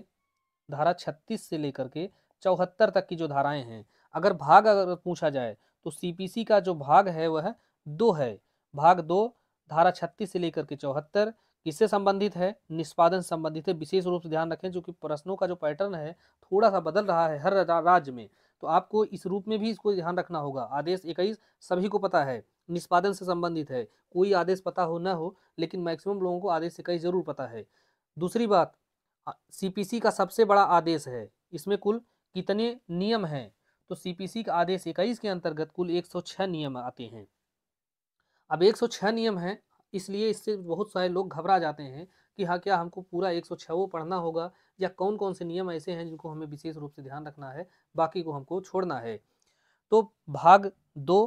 धारा छत्तीस से लेकर के चौहत्तर तक की जो धाराएं हैं अगर भाग अगर पूछा जाए तो सीपीसी का जो भाग है वह दो है भाग दो धारा छत्तीस से लेकर के चौहत्तर किससे संबंधित है निष्पादन संबंधित है विशेष रूप से ध्यान रखें जो कि प्रश्नों का जो पैटर्न है थोड़ा सा बदल रहा है हर राज्य में तो आपको इस रूप में भी इसको ध्यान रखना होगा आदेश इक्कीस सभी को पता है निष्पादन से संबंधित है कोई आदेश पता हो ना हो लेकिन मैक्सिमम लोगों को आदेश इक्कीस जरूर पता है दूसरी बात सी का सबसे बड़ा आदेश है इसमें कुल कितने नियम हैं तो सी का आदेश इक्कीस के अंतर्गत कुल एक नियम आते हैं अब 106 नियम हैं इसलिए इससे बहुत सारे लोग घबरा जाते हैं कि हाँ क्या हमको पूरा एक सौ पढ़ना होगा या कौन कौन से नियम ऐसे हैं जिनको हमें विशेष रूप से ध्यान रखना है बाकी को हमको छोड़ना है तो भाग दो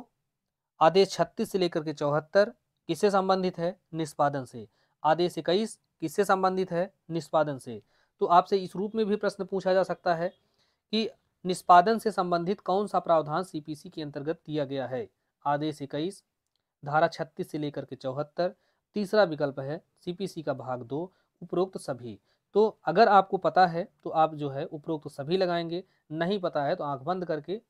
आदेश छत्तीस से लेकर के चौहत्तर किससे संबंधित है निष्पादन से आदेश इक्कीस किससे संबंधित है निष्पादन से तो आपसे इस रूप में भी प्रश्न पूछा जा सकता है कि निष्पादन से संबंधित कौन सा प्रावधान सीपीसी के अंतर्गत दिया गया है आदेश इक्कीस धारा छत्तीस से लेकर के चौहत्तर तीसरा विकल्प है सीपीसी का भाग दो उपरोक्त सभी तो अगर आपको पता है तो आप जो है उपरोक्त सभी लगाएंगे नहीं पता है तो आंख बंद करके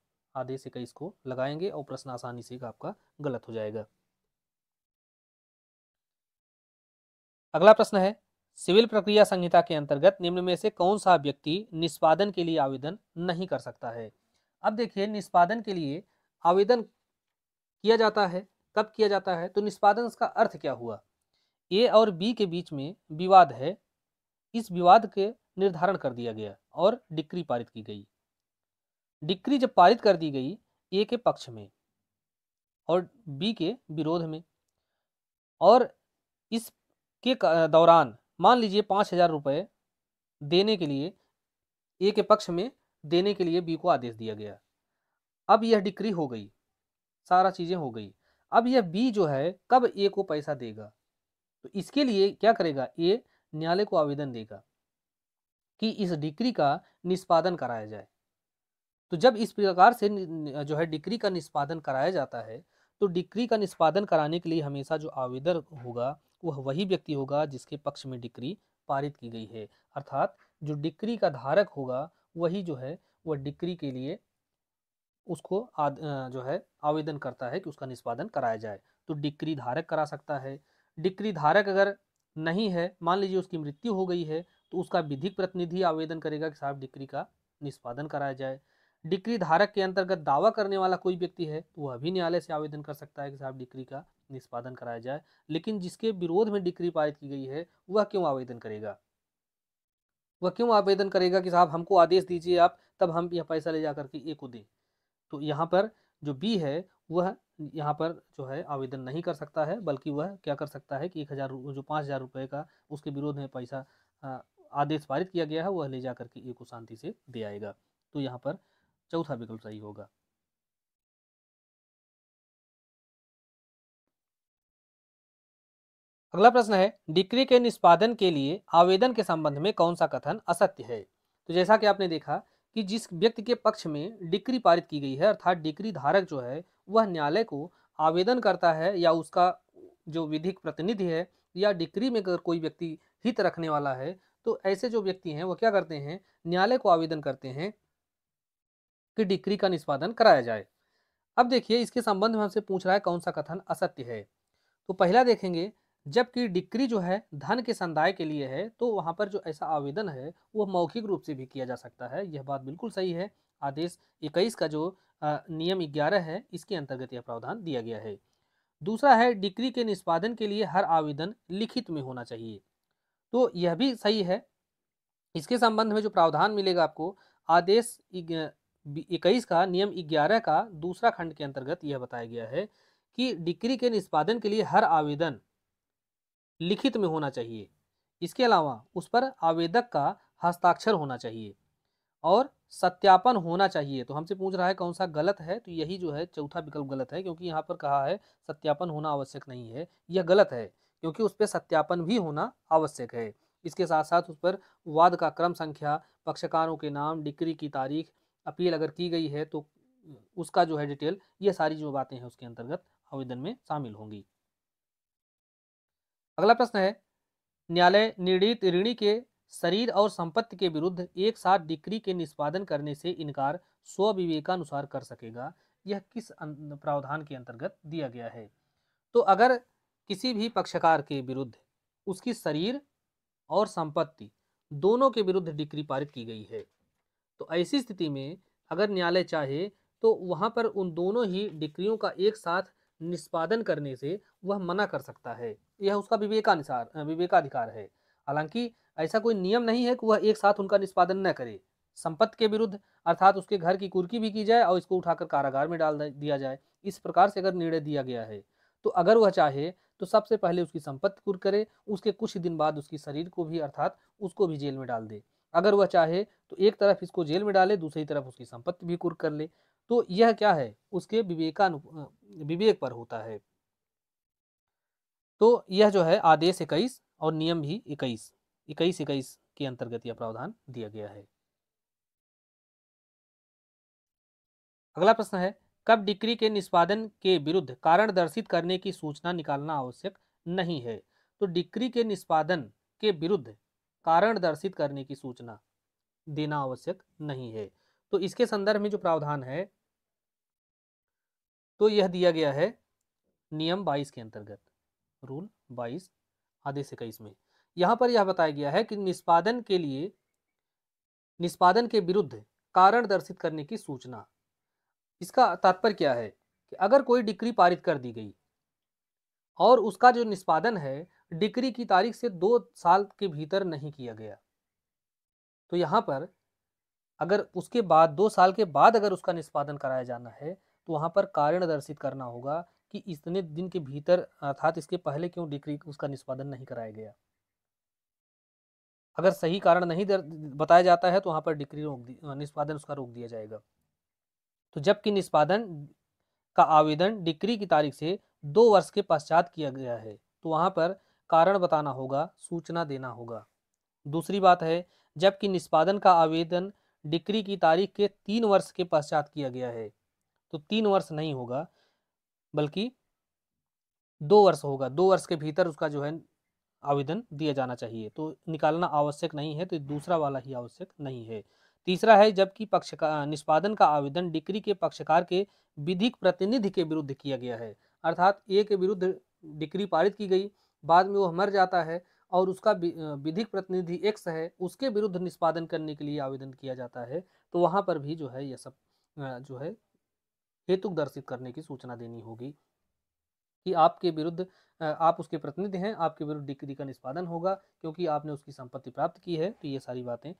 से कई इसको लगाएंगे और प्रश्न आसानी से आपका गलत हो जाएगा अगला प्रश्न है सिविल प्रक्रिया संहिता के अंतर्गत निम्न में से कौन सा व्यक्ति निष्पादन के लिए आवेदन नहीं कर सकता है अब देखिए निष्पादन के लिए आवेदन किया जाता है कब किया जाता है तो निष्पादन का अर्थ क्या हुआ ए और बी के बीच में विवाद है इस विवाद के निर्धारण कर दिया गया और डिक्री पारित की गई डिक्री जब पारित कर दी गई ए के पक्ष में और बी के विरोध में और इस के दौरान मान लीजिए पाँच हजार रुपये देने के लिए ए के पक्ष में देने के लिए बी को आदेश दिया गया अब यह डिक्री हो गई सारा चीज़ें हो गई अब यह बी जो है कब ए को पैसा देगा तो इसके लिए क्या करेगा ए न्यायालय को आवेदन देगा कि इस डिक्री का निष्पादन कराया जाए तो जब इस प्रकार से जो है डिक्री का निष्पादन कराया जाता है तो डिक्री का निष्पादन कराने के लिए हमेशा जो आवेदन होगा वह वही व्यक्ति होगा जिसके पक्ष में डिक्री पारित की गई है अर्थात जो डिक्री का धारक होगा वही जो है वह डिक्री के लिए उसको आद, जो है आवेदन करता है कि उसका निष्पादन कराया जाए तो डिक्री धारक करा सकता है डिक्री धारक अगर नहीं है मान लीजिए उसकी मृत्यु हो गई है तो उसका विधिक प्रतिनिधि आवेदन करेगा कि साहब डिक्री का निष्पादन कराया जाए डिक्री धारक के अंतर्गत दावा करने वाला कोई व्यक्ति है तो वह भी न्यायालय से आवेदन कर सकता है कि साहब डिक्री का निष्पादन कराया जाए लेकिन जिसके विरोध में डिक्री पारित की गई है वह क्यों आवेदन करेगा वह क्यों आवेदन करेगा कि साहब हमको आदेश दीजिए आप तब हम यह पैसा ले जा करके ए को दें तो यहाँ पर जो बी है वह यहाँ पर जो है आवेदन नहीं कर सकता है बल्कि वह क्या कर सकता है कि एक हज़ार जो पाँच हज़ार रुपये का उसके विरोध में पैसा आदेश पारित किया गया है वह ले जा करके ए को शांति से दे आएगा तो यहाँ पर चौथा विकल्प सही होगा अगला प्रश्न है डिक्री के निष्पादन के लिए आवेदन के संबंध में कौन सा कथन असत्य है तो जैसा कि आपने देखा कि जिस व्यक्ति के पक्ष में डिक्री पारित की गई है अर्थात डिक्री धारक जो है वह न्यायालय को आवेदन करता है या उसका जो विधिक प्रतिनिधि है या डिक्री में अगर कोई व्यक्ति हित रखने वाला है तो ऐसे जो व्यक्ति हैं वो क्या करते हैं न्यायालय को आवेदन करते हैं कि डिक्री का निष्पादन कराया जाए अब देखिए इसके संबंध में हमसे पूछ रहा है कौन सा कथन असत्य है तो पहला देखेंगे जबकि डिक्री जो है धन के संदाय के लिए है तो वहाँ पर जो ऐसा आवेदन है वह मौखिक रूप से भी किया जा सकता है यह बात बिल्कुल सही है आदेश इक्कीस का जो नियम ग्यारह है इसके अंतर्गत यह प्रावधान दिया गया है दूसरा है डिक्री के निष्पादन के लिए हर आवेदन लिखित में होना चाहिए तो यह भी सही है इसके संबंध में जो प्रावधान मिलेगा आपको आदेश इक्कीस का नियम ग्यारह का दूसरा खंड के अंतर्गत यह बताया गया है कि डिक्री के निष्पादन के लिए हर आवेदन लिखित में होना चाहिए इसके अलावा उस पर आवेदक का हस्ताक्षर होना चाहिए और सत्यापन होना चाहिए तो हमसे पूछ रहा है कौन सा गलत है तो यही जो है चौथा विकल्प गलत है क्योंकि यहाँ पर कहा है सत्यापन होना आवश्यक नहीं है यह गलत है क्योंकि उस पर सत्यापन भी होना आवश्यक है इसके साथ साथ उस पर वाद का क्रम संख्या पक्षकारों के नाम डिक्री की तारीख अपील अगर की गई है तो उसका जो है डिटेल ये सारी जो बातें हैं उसके अंतर्गत आवेदन में शामिल होंगी अगला प्रश्न है न्यायालय निर्णित ऋणी के शरीर और संपत्ति के विरुद्ध एक साथ डिक्री के निष्पादन करने से इनकार स्व विवेकानुसार कर सकेगा यह किस प्रावधान के अंतर्गत दिया गया है तो अगर किसी भी पक्षकार के विरुद्ध उसकी शरीर और संपत्ति दोनों के विरुद्ध डिक्री पारित की गई है तो ऐसी स्थिति में अगर न्यायालय चाहे तो वहाँ पर उन दोनों ही डिक्रियों का एक साथ निष्पादन करने से वह मना कर सकता है यह उसका विवेकानुसार विवेकाधिकार है हालांकि ऐसा कोई नियम नहीं है कि वह एक साथ उनका निष्पादन न करे संपत्ति के विरुद्ध अर्थात उसके घर की कुर्की भी की जाए और इसको उठाकर कारागार में डाल दिया जाए इस प्रकार से अगर निर्णय दिया गया है तो अगर वह चाहे तो सबसे पहले उसकी संपत्ति कुर करे उसके कुछ दिन बाद उसकी शरीर को भी अर्थात उसको भी जेल में डाल दे अगर वह चाहे तो एक तरफ इसको जेल में डाले दूसरी तरफ उसकी संपत्ति भी कुर कर ले तो यह क्या है उसके विवेकानु विवेक पर होता है तो यह जो है आदेश इक्कीस और नियम भी इक्कीस इक्कीस इक्कीस के अंतर्गत यह प्रावधान दिया गया है अगला प्रश्न है कब डिक्री के निष्पादन के विरुद्ध कारण दर्शित करने की सूचना निकालना आवश्यक नहीं है तो डिक्री के निष्पादन के विरुद्ध कारण दर्शित करने की सूचना देना आवश्यक नहीं है तो इसके संदर्भ में जो प्रावधान है तो यह दिया गया है नियम 22 के अंतर्गत रूल 22 आदेश इक्कीस में यहाँ पर यह बताया गया है कि निष्पादन के लिए निष्पादन के विरुद्ध कारण दर्शित करने की सूचना इसका तात्पर्य क्या है कि अगर कोई डिक्री पारित कर दी गई और उसका जो निष्पादन है डिक्री की तारीख से दो साल के भीतर नहीं किया गया तो यहाँ पर अगर उसके बाद दो साल के बाद अगर उसका निष्पादन कराया जाना है तो वहाँ पर कारण दर्शित करना होगा कि इतने दिन के भीतर अर्थात इसके पहले क्यों डिक्री उसका निष्पादन नहीं कराया गया अगर सही कारण नहीं बताया जाता है तो वहाँ पर डिक्री रोक निष्पादन उसका रोक दिया जाएगा तो जबकि निष्पादन का आवेदन डिक्री की तारीख से दो वर्ष के पश्चात किया गया है तो वहाँ पर कारण बताना होगा सूचना देना होगा दूसरी बात है जबकि निष्पादन का आवेदन डिक्री की तारीख के तीन वर्ष के पश्चात किया गया है तो तीन वर्ष नहीं होगा बल्कि दो वर्ष होगा दो वर्ष के भीतर उसका जो है आवेदन दिया जाना चाहिए तो निकालना आवश्यक नहीं है तो दूसरा वाला ही आवश्यक नहीं है तीसरा है जबकि पक्ष का निष्पादन का आवेदन डिक्री के पक्षकार के विधिक प्रतिनिधि के विरुद्ध किया गया है अर्थात ए के विरुद्ध डिक्री पारित की गई बाद में वो मर जाता है और उसका विधिक प्रतिनिधि एक्स है उसके विरुद्ध निष्पादन करने के लिए आवेदन किया जाता है तो वहाँ पर भी जो है यह सब जो है हेतु दर्शित करने की सूचना देनी होगी कि आपके विरुद्ध आप उसके प्रतिनिधि हैं आपके विरुद्ध डिक्री का निष्पादन होगा क्योंकि आपने उसकी संपत्ति प्राप्त की है तो ये सारी बातें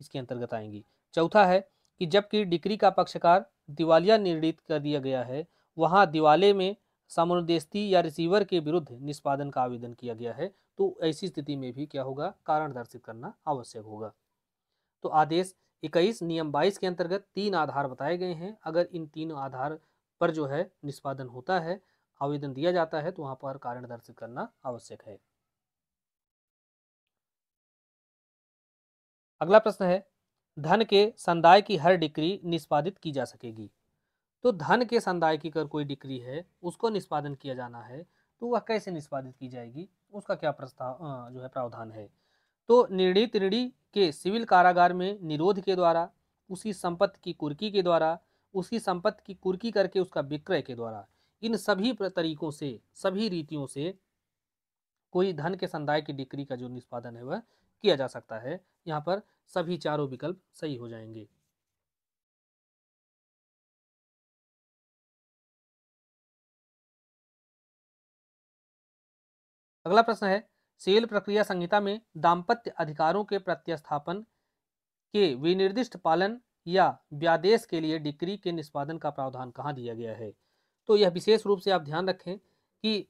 इसके अंतर्गत आएंगी चौथा है कि जबकि डिक्री का पक्षकार दिवालिया निर्णित कर दिया गया है वहाँ दिवाले में सामनुदेस्ती या रिसीवर के विरुद्ध निष्पादन का आवेदन किया गया है तो ऐसी स्थिति में भी क्या होगा कारण दर्शित करना आवश्यक होगा तो आदेश इक्कीस नियम बाईस के अंतर्गत तीन आधार बताए गए हैं अगर इन तीन आधार पर जो है निष्पादन होता है आवेदन दिया जाता है तो वहां पर कारण दर्शित करना आवश्यक है अगला प्रश्न है धन के संदाय की हर डिक्री निष्पादित की जा सकेगी तो धन के संदाय की अगर कोई डिक्री है उसको निष्पादन किया जाना है तो वह कैसे निष्पादित की जाएगी उसका क्या प्रस्ताव जो है प्रावधान है तो निर्णीत ऋणी के सिविल कारागार में निरोध के द्वारा उसी संपत्ति की कुर्की के द्वारा उसी संपत्ति की कुर्की करके उसका विक्रय के द्वारा इन सभी तरीकों से सभी रीतियों से कोई धन के संदाय की डिक्री का जो निष्पादन है वह किया जा सकता है यहाँ पर सभी चारों विकल्प सही हो जाएंगे अगला प्रश्न है सेल प्रक्रिया संहिता में दाम्पत्य अधिकारों के प्रत्यस्थापन के विनिर्दिष्ट पालन या व्यादेश के लिए डिक्री के निष्पादन का प्रावधान कहाँ दिया गया है तो यह विशेष रूप से आप ध्यान रखें कि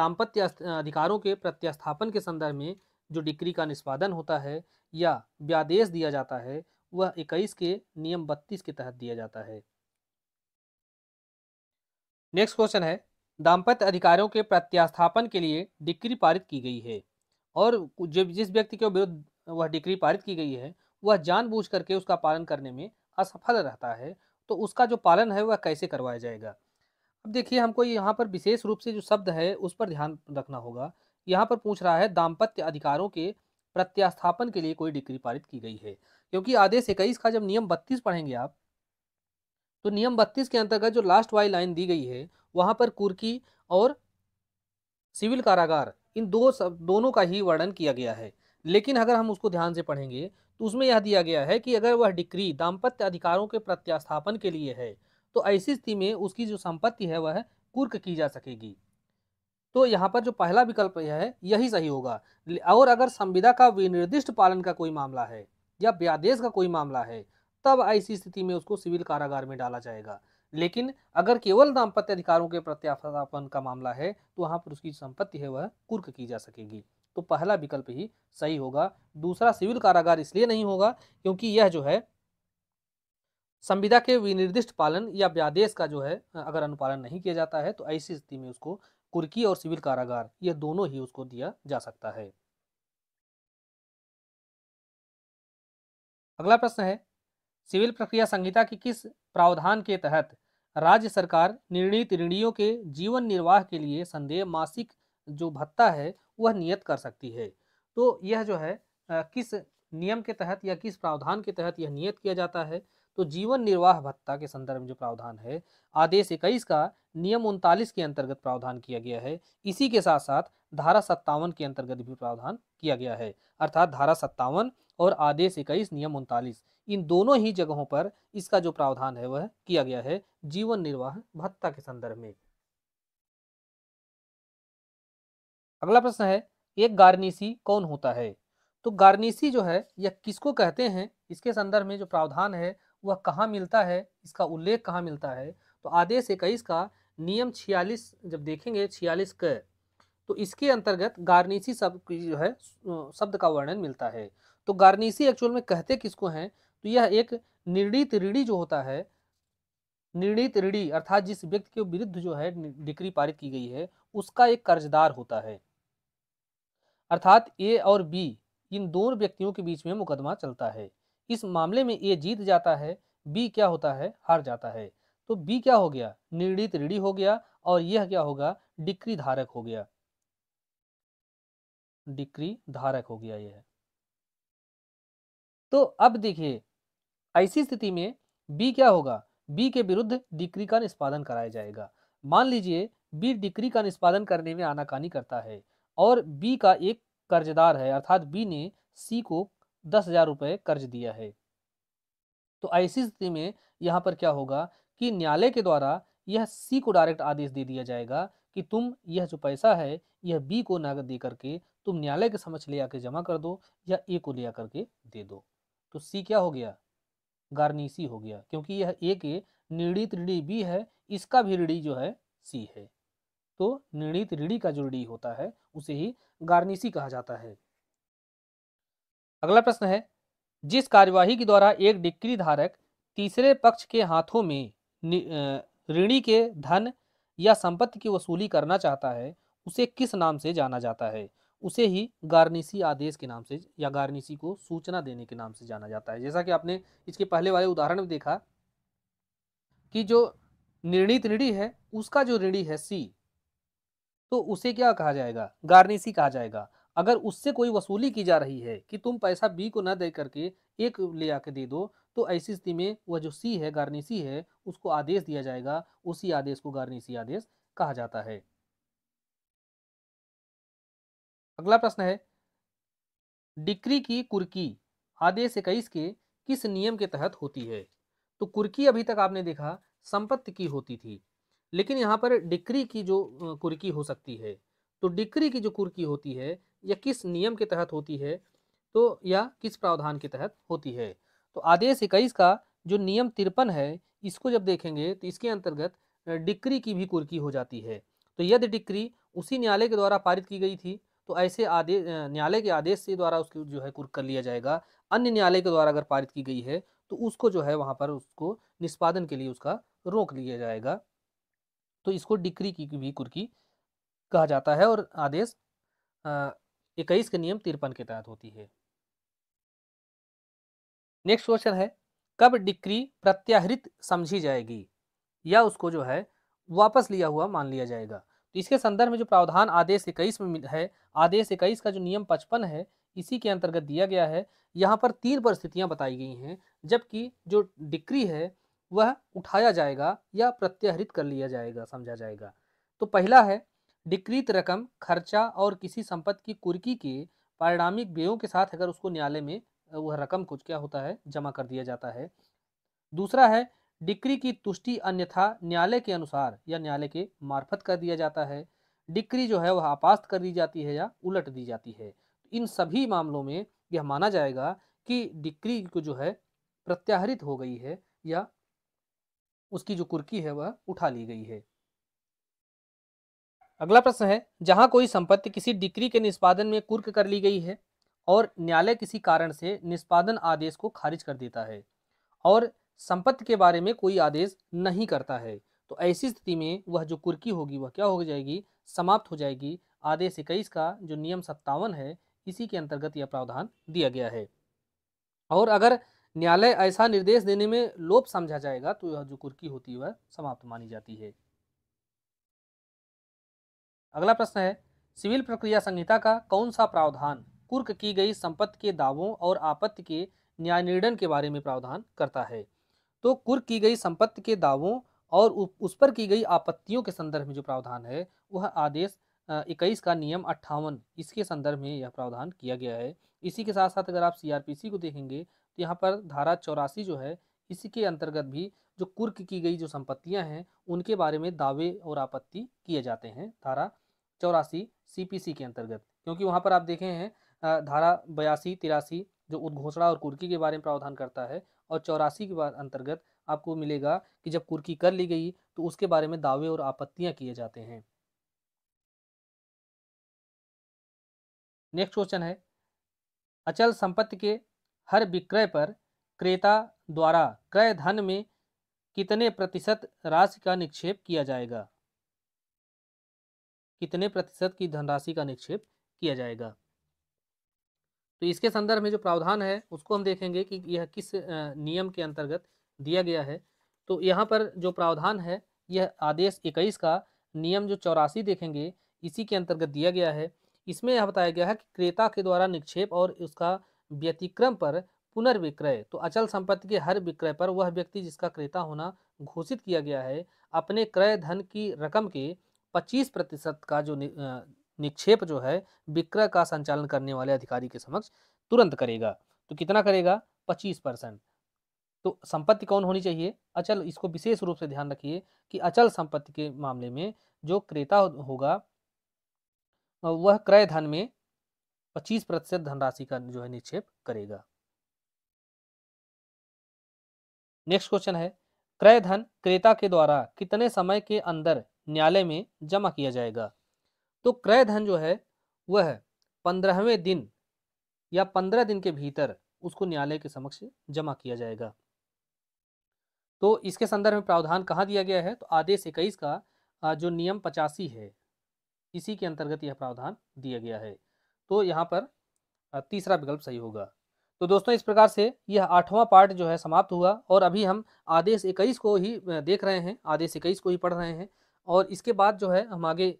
दाम्पत्य अधिकारों के प्रत्यस्थापन के संदर्भ में जो डिक्री का निष्पादन होता है या व्यादेश दिया जाता है वह इक्कीस के नियम बत्तीस के तहत दिया जाता है नेक्स्ट क्वेश्चन है दाम्पत्य अधिकारों के प्रत्यास्थापन के लिए डिक्री पारित की गई है और जो जिस व्यक्ति के विरुद्ध वह डिक्री पारित की गई है वह जानबूझ करके उसका पालन करने में असफल रहता है तो उसका जो पालन है वह कैसे करवाया जाएगा अब देखिए हमको यहाँ पर विशेष रूप से जो शब्द है उस पर ध्यान रखना होगा यहाँ पर पूछ रहा है दाम्पत्य अधिकारों के प्रत्यास्थापन के लिए कोई डिक्री पारित की गई है क्योंकि आदेश इक्कीस का जब नियम बत्तीस पढ़ेंगे आप तो नियम बत्तीस के अंतर्गत जो लास्ट वाई लाइन दी गई है वहाँ पर कुर्की और सिविल कारागार इन दो सब दोनों का ही वर्णन किया गया है लेकिन अगर हम उसको ध्यान से पढ़ेंगे तो उसमें यह दिया गया है कि अगर वह डिक्री दाम्पत्य अधिकारों के प्रत्यास्थापन के लिए है तो ऐसी स्थिति में उसकी जो संपत्ति है वह कुर्क की जा सकेगी तो यहाँ पर जो पहला विकल्प है यही सही होगा और अगर संविदा का विनिर्दिष्ट पालन का कोई मामला है या व्यादेश का कोई मामला है तब ऐसी स्थिति में उसको सिविल कारागार में डाला जाएगा लेकिन अगर केवल दाम्पत्य अधिकारों के प्रत्यापन का मामला है तो वहाँ पर उसकी संपत्ति है वह कुर्क की जा सकेगी तो पहला विकल्प ही सही होगा दूसरा सिविल कारागार इसलिए नहीं होगा क्योंकि यह जो है संविदा के विनिर्दिष्ट पालन या व्यादेश का जो है अगर अनुपालन नहीं किया जाता है तो ऐसी स्थिति में उसको कुर्की और सिविल कारागार यह दोनों ही उसको दिया जा सकता है अगला प्रश्न है सिविल प्रक्रिया संहिता की किस प्रावधान के तहत राज्य सरकार निर्णीत ऋणियों के जीवन निर्वाह के लिए संदेह मासिक जो भत्ता है वह नियत कर सकती है तो यह जो है किस नियम के तहत या किस प्रावधान के तहत यह नियत किया जाता है तो जीवन निर्वाह भत्ता के संदर्भ में जो प्रावधान है आदेश इक्कीस का नियम उनतालीस के अंतर्गत प्रावधान किया गया है इसी के साथ साथ धारा सत्तावन के अंतर्गत भी प्रावधान किया गया है अर्थात धारा सत्तावन और आदेश इक्कीस नियम उनतालीस इन दोनों ही जगहों पर इसका जो प्रावधान है वह किया गया है जीवन निर्वाह भत्ता के संदर्भ में अगला प्रश्न है एक गार्निसी कौन होता है तो गार्निसी जो है यह किसको कहते हैं इसके संदर्भ में जो प्रावधान है वह कहाँ मिलता है इसका उल्लेख कहाँ मिलता है तो आदेश इक्कीस का नियम छियालीस जब देखेंगे छियालीस क तो इसके अंतर्गत गार्निसी शब्द जो है शब्द का वर्णन मिलता है तो गार्निसी एक्चुअल में कहते किसको हैं तो यह एक निर्णित ऋणी जो होता है निर्णित ऋणी अर्थात जिस व्यक्ति के विरुद्ध जो है डिक्री पारित की गई है उसका एक कर्जदार होता है अर्थात ए और बी इन दोनों व्यक्तियों के बीच में मुकदमा चलता है इस मामले में ए जीत जाता है बी क्या होता है हार जाता है तो बी क्या हो गया निर्णित ऋणी हो गया और यह क्या होगा डिक्री धारक हो गया डिक्री धारक हो गया यह तो अब देखिए ऐसी स्थिति में बी क्या होगा बी के विरुद्ध डिक्री का निष्पादन कराया जाएगा मान लीजिए बी डिक्री का निष्पादन करने में आनाकानी करता है और बी का एक कर्जदार है अर्थात बी ने सी को दस हजार रुपये कर्ज दिया है तो ऐसी स्थिति में यहाँ पर क्या होगा कि न्यायालय के द्वारा यह सी को डायरेक्ट आदेश दे दिया जाएगा कि तुम यह जो पैसा है यह बी को नगद दे करके तुम न्यायालय के समक्ष ले आकर जमा कर दो या ए को ले आकर के दे दो तो सी क्या हो गया गार्निसी हो गया क्योंकि यह एक निर्णित ऋणी बी है इसका भी ऋणी जो है सी है तो निर्णित ऋणी का जो ऋणी होता है उसे ही गार्निसी कहा जाता है अगला प्रश्न है जिस कार्यवाही के द्वारा एक डिक्री धारक तीसरे पक्ष के हाथों में ऋणी के धन या संपत्ति की वसूली करना चाहता है उसे किस नाम से जाना जाता है उसे ही गार्निसी आदेश के नाम से या गार्निसी को सूचना देने के नाम से जाना जाता है जैसा कि आपने इसके पहले वाले उदाहरण में देखा कि जो निर्णित ऋणी है उसका जो ऋणी है सी तो उसे क्या कहा जाएगा गार्निसी कहा जाएगा अगर उससे कोई वसूली की जा रही है कि तुम पैसा बी को ना दे करके एक ले आके दे दो तो ऐसी स्थिति में वह जो सी है गार्निसी है उसको आदेश दिया जाएगा उसी आदेश को गार्निसी आदेश कहा जाता है अगला प्रश्न है डिक्री की कुर्की आदेश इक्कीस के किस नियम के तहत होती है तो कुर्की अभी तक आपने देखा संपत्ति की होती थी लेकिन यहाँ पर डिक्री की जो कुर्की हो सकती है तो डिक्री की जो कुर्की होती है यह किस नियम के तहत होती है तो या किस प्रावधान के तहत होती है तो आदेश इक्कीस का जो नियम तिरपन है इसको जब देखेंगे तो इसके अंतर्गत डिक्री की भी कुर्की हो जाती है तो यदि डिक्री उसी न्यायालय के द्वारा पारित की गई थी तो ऐसे आदेश न्यायालय के आदेश से द्वारा उसकी जो है कुर्क कर लिया जाएगा अन्य न्यायालय के द्वारा अगर पारित की गई है तो उसको जो है वहाँ पर उसको निष्पादन के लिए उसका रोक लिया जाएगा तो इसको डिक्री की भी कुर्की कहा जाता है और आदेश इक्कीस के नियम तिरपन के तहत होती है नेक्स्ट क्वेश्चन है कब डिक्री प्रत्याहृत समझी जाएगी या उसको जो है वापस लिया हुआ मान लिया जाएगा तो इसके संदर्भ में जो प्रावधान आदेश इक्कीस में है आदेश इक्कीस का जो नियम पचपन है इसी के अंतर्गत दिया गया है यहाँ पर तीन परिस्थितियाँ बताई गई हैं जबकि जो डिक्री है वह उठाया जाएगा या प्रत्याहृत कर लिया जाएगा समझा जाएगा तो पहला है डिक्रीत रकम खर्चा और किसी संपत्ति की कुर्की के पारिणामिक व्ययों के साथ अगर उसको न्यायालय में वह रकम कुछ क्या होता है जमा कर दिया जाता है दूसरा है डिक्री की तुष्टि अन्यथा न्यायालय के अनुसार या न्यायालय के मार्फत कर दिया जाता है डिक्री जो है वह आपास्त कर दी जाती है या उलट दी जाती है इन सभी मामलों में यह माना जाएगा कि डिक्री को जो है प्रत्याहरित हो गई है या उसकी जो कुर्की है वह उठा ली गई है अगला प्रश्न है जहां कोई संपत्ति किसी डिक्री के निष्पादन में कुर्क कर ली गई है और न्यायालय किसी कारण से निष्पादन आदेश को खारिज कर देता है और संपत्ति के बारे में कोई आदेश नहीं करता है तो ऐसी स्थिति में वह जो कुर्की होगी वह क्या हो जाएगी समाप्त हो जाएगी आदेश इक्कीस का जो नियम सत्तावन है इसी के अंतर्गत यह प्रावधान दिया गया है और अगर न्यायालय ऐसा निर्देश देने में लोप समझा जाएगा तो यह जो कुर्की होती है समाप्त मानी जाती है अगला प्रश्न है सिविल प्रक्रिया संहिता का कौन सा प्रावधान कुर्क की गई संपत्ति के दावों और आपत्ति के न्याय निर्णय के बारे में प्रावधान करता है तो कुर्क की गई संपत्ति के दावों और उस पर की गई आपत्तियों के संदर्भ में जो प्रावधान है वह आदेश इक्कीस का नियम अट्ठावन इसके संदर्भ में यह प्रावधान किया गया है इसी के साथ साथ अगर आप सीआरपीसी को देखेंगे तो यहाँ पर धारा चौरासी जो है इसी के अंतर्गत भी जो कुर्क की गई जो संपत्तियां हैं उनके बारे में दावे और आपत्ति किए जाते हैं धारा चौरासी सी के अंतर्गत क्योंकि वहाँ पर आप देखे हैं धारा बयासी तिरासी जो उद्घोषणा और कुर्की के बारे में प्रावधान करता है और चौरासी के अंतर्गत आपको मिलेगा कि जब कुर्की कर ली गई तो उसके बारे में दावे और आपत्तियां किए जाते हैं नेक्स्ट क्वेश्चन है अचल संपत्ति के हर विक्रय पर क्रेता द्वारा क्रय धन में कितने प्रतिशत राशि का निक्षेप किया जाएगा कितने प्रतिशत की धनराशि का निक्षेप किया जाएगा तो इसके संदर्भ में जो प्रावधान है उसको हम देखेंगे कि यह किस नियम के अंतर्गत दिया गया है तो यहाँ पर जो प्रावधान है यह आदेश इक्कीस का नियम जो चौरासी देखेंगे इसी के अंतर्गत दिया गया है इसमें यह बताया गया है कि क्रेता के द्वारा निक्षेप और उसका व्यतिक्रम पर पुनर्विक्रय तो अचल संपत्ति के हर विक्रय पर वह व्यक्ति जिसका क्रेता होना घोषित किया गया है अपने क्रय धन की रकम के 25 प्रतिशत का जो निक्षेप जो है विक्रय का संचालन करने वाले अधिकारी के समक्ष तुरंत करेगा तो कितना करेगा 25 परसेंट तो संपत्ति कौन होनी चाहिए अचल इसको विशेष रूप से ध्यान रखिए कि अचल संपत्ति के मामले में जो क्रेता होगा वह क्रय धन में पच्चीस प्रतिशत धनराशि का जो है निक्षेप करेगा नेक्स्ट क्वेश्चन है क्रय धन क्रेता के द्वारा कितने समय के अंदर न्यायालय में जमा किया जाएगा तो क्रय धन जो है वह पंद्रहवें दिन या पंद्रह दिन के भीतर उसको न्यायालय के समक्ष जमा किया जाएगा तो इसके संदर्भ में प्रावधान कहाँ दिया गया है तो आदेश इक्कीस का जो नियम पचासी है इसी के अंतर्गत यह प्रावधान दिया गया है तो यहाँ पर तीसरा विकल्प सही होगा तो दोस्तों इस प्रकार से यह आठवां पार्ट जो है समाप्त हुआ और अभी हम आदेश इक्कीस को ही देख रहे हैं आदेश इक्कीस को ही पढ़ रहे हैं और इसके बाद जो है हम आगे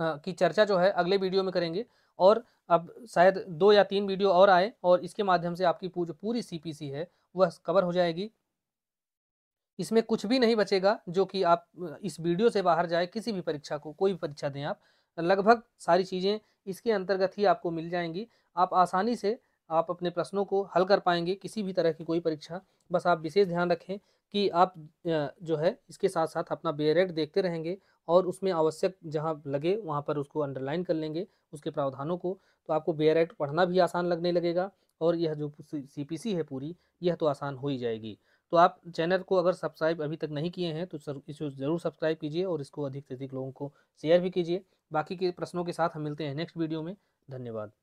की चर्चा जो है अगले वीडियो में करेंगे और अब शायद दो या तीन वीडियो और आए और इसके माध्यम से आपकी जो पूरी सी है वह कवर हो जाएगी इसमें कुछ भी नहीं बचेगा जो कि आप इस वीडियो से बाहर जाए किसी भी परीक्षा को कोई भी परीक्षा दें आप लगभग सारी चीज़ें इसके अंतर्गत ही आपको मिल जाएंगी आप आसानी से आप अपने प्रश्नों को हल कर पाएंगे किसी भी तरह की कोई परीक्षा बस आप विशेष ध्यान रखें कि आप जो है इसके साथ साथ अपना बेरेट देखते रहेंगे और उसमें आवश्यक जहाँ लगे वहाँ पर उसको अंडरलाइन कर लेंगे उसके प्रावधानों को तो आपको बेरेट पढ़ना भी आसान लगने लगेगा और यह जो सी है पूरी यह तो आसान हो ही जाएगी तो आप चैनल को अगर सब्सक्राइब अभी तक नहीं किए हैं तो इसे ज़रूर सब्सक्राइब कीजिए और इसको अधिक से अधिक लोगों को शेयर भी कीजिए बाकी के प्रश्नों के साथ हम मिलते हैं नेक्स्ट वीडियो में धन्यवाद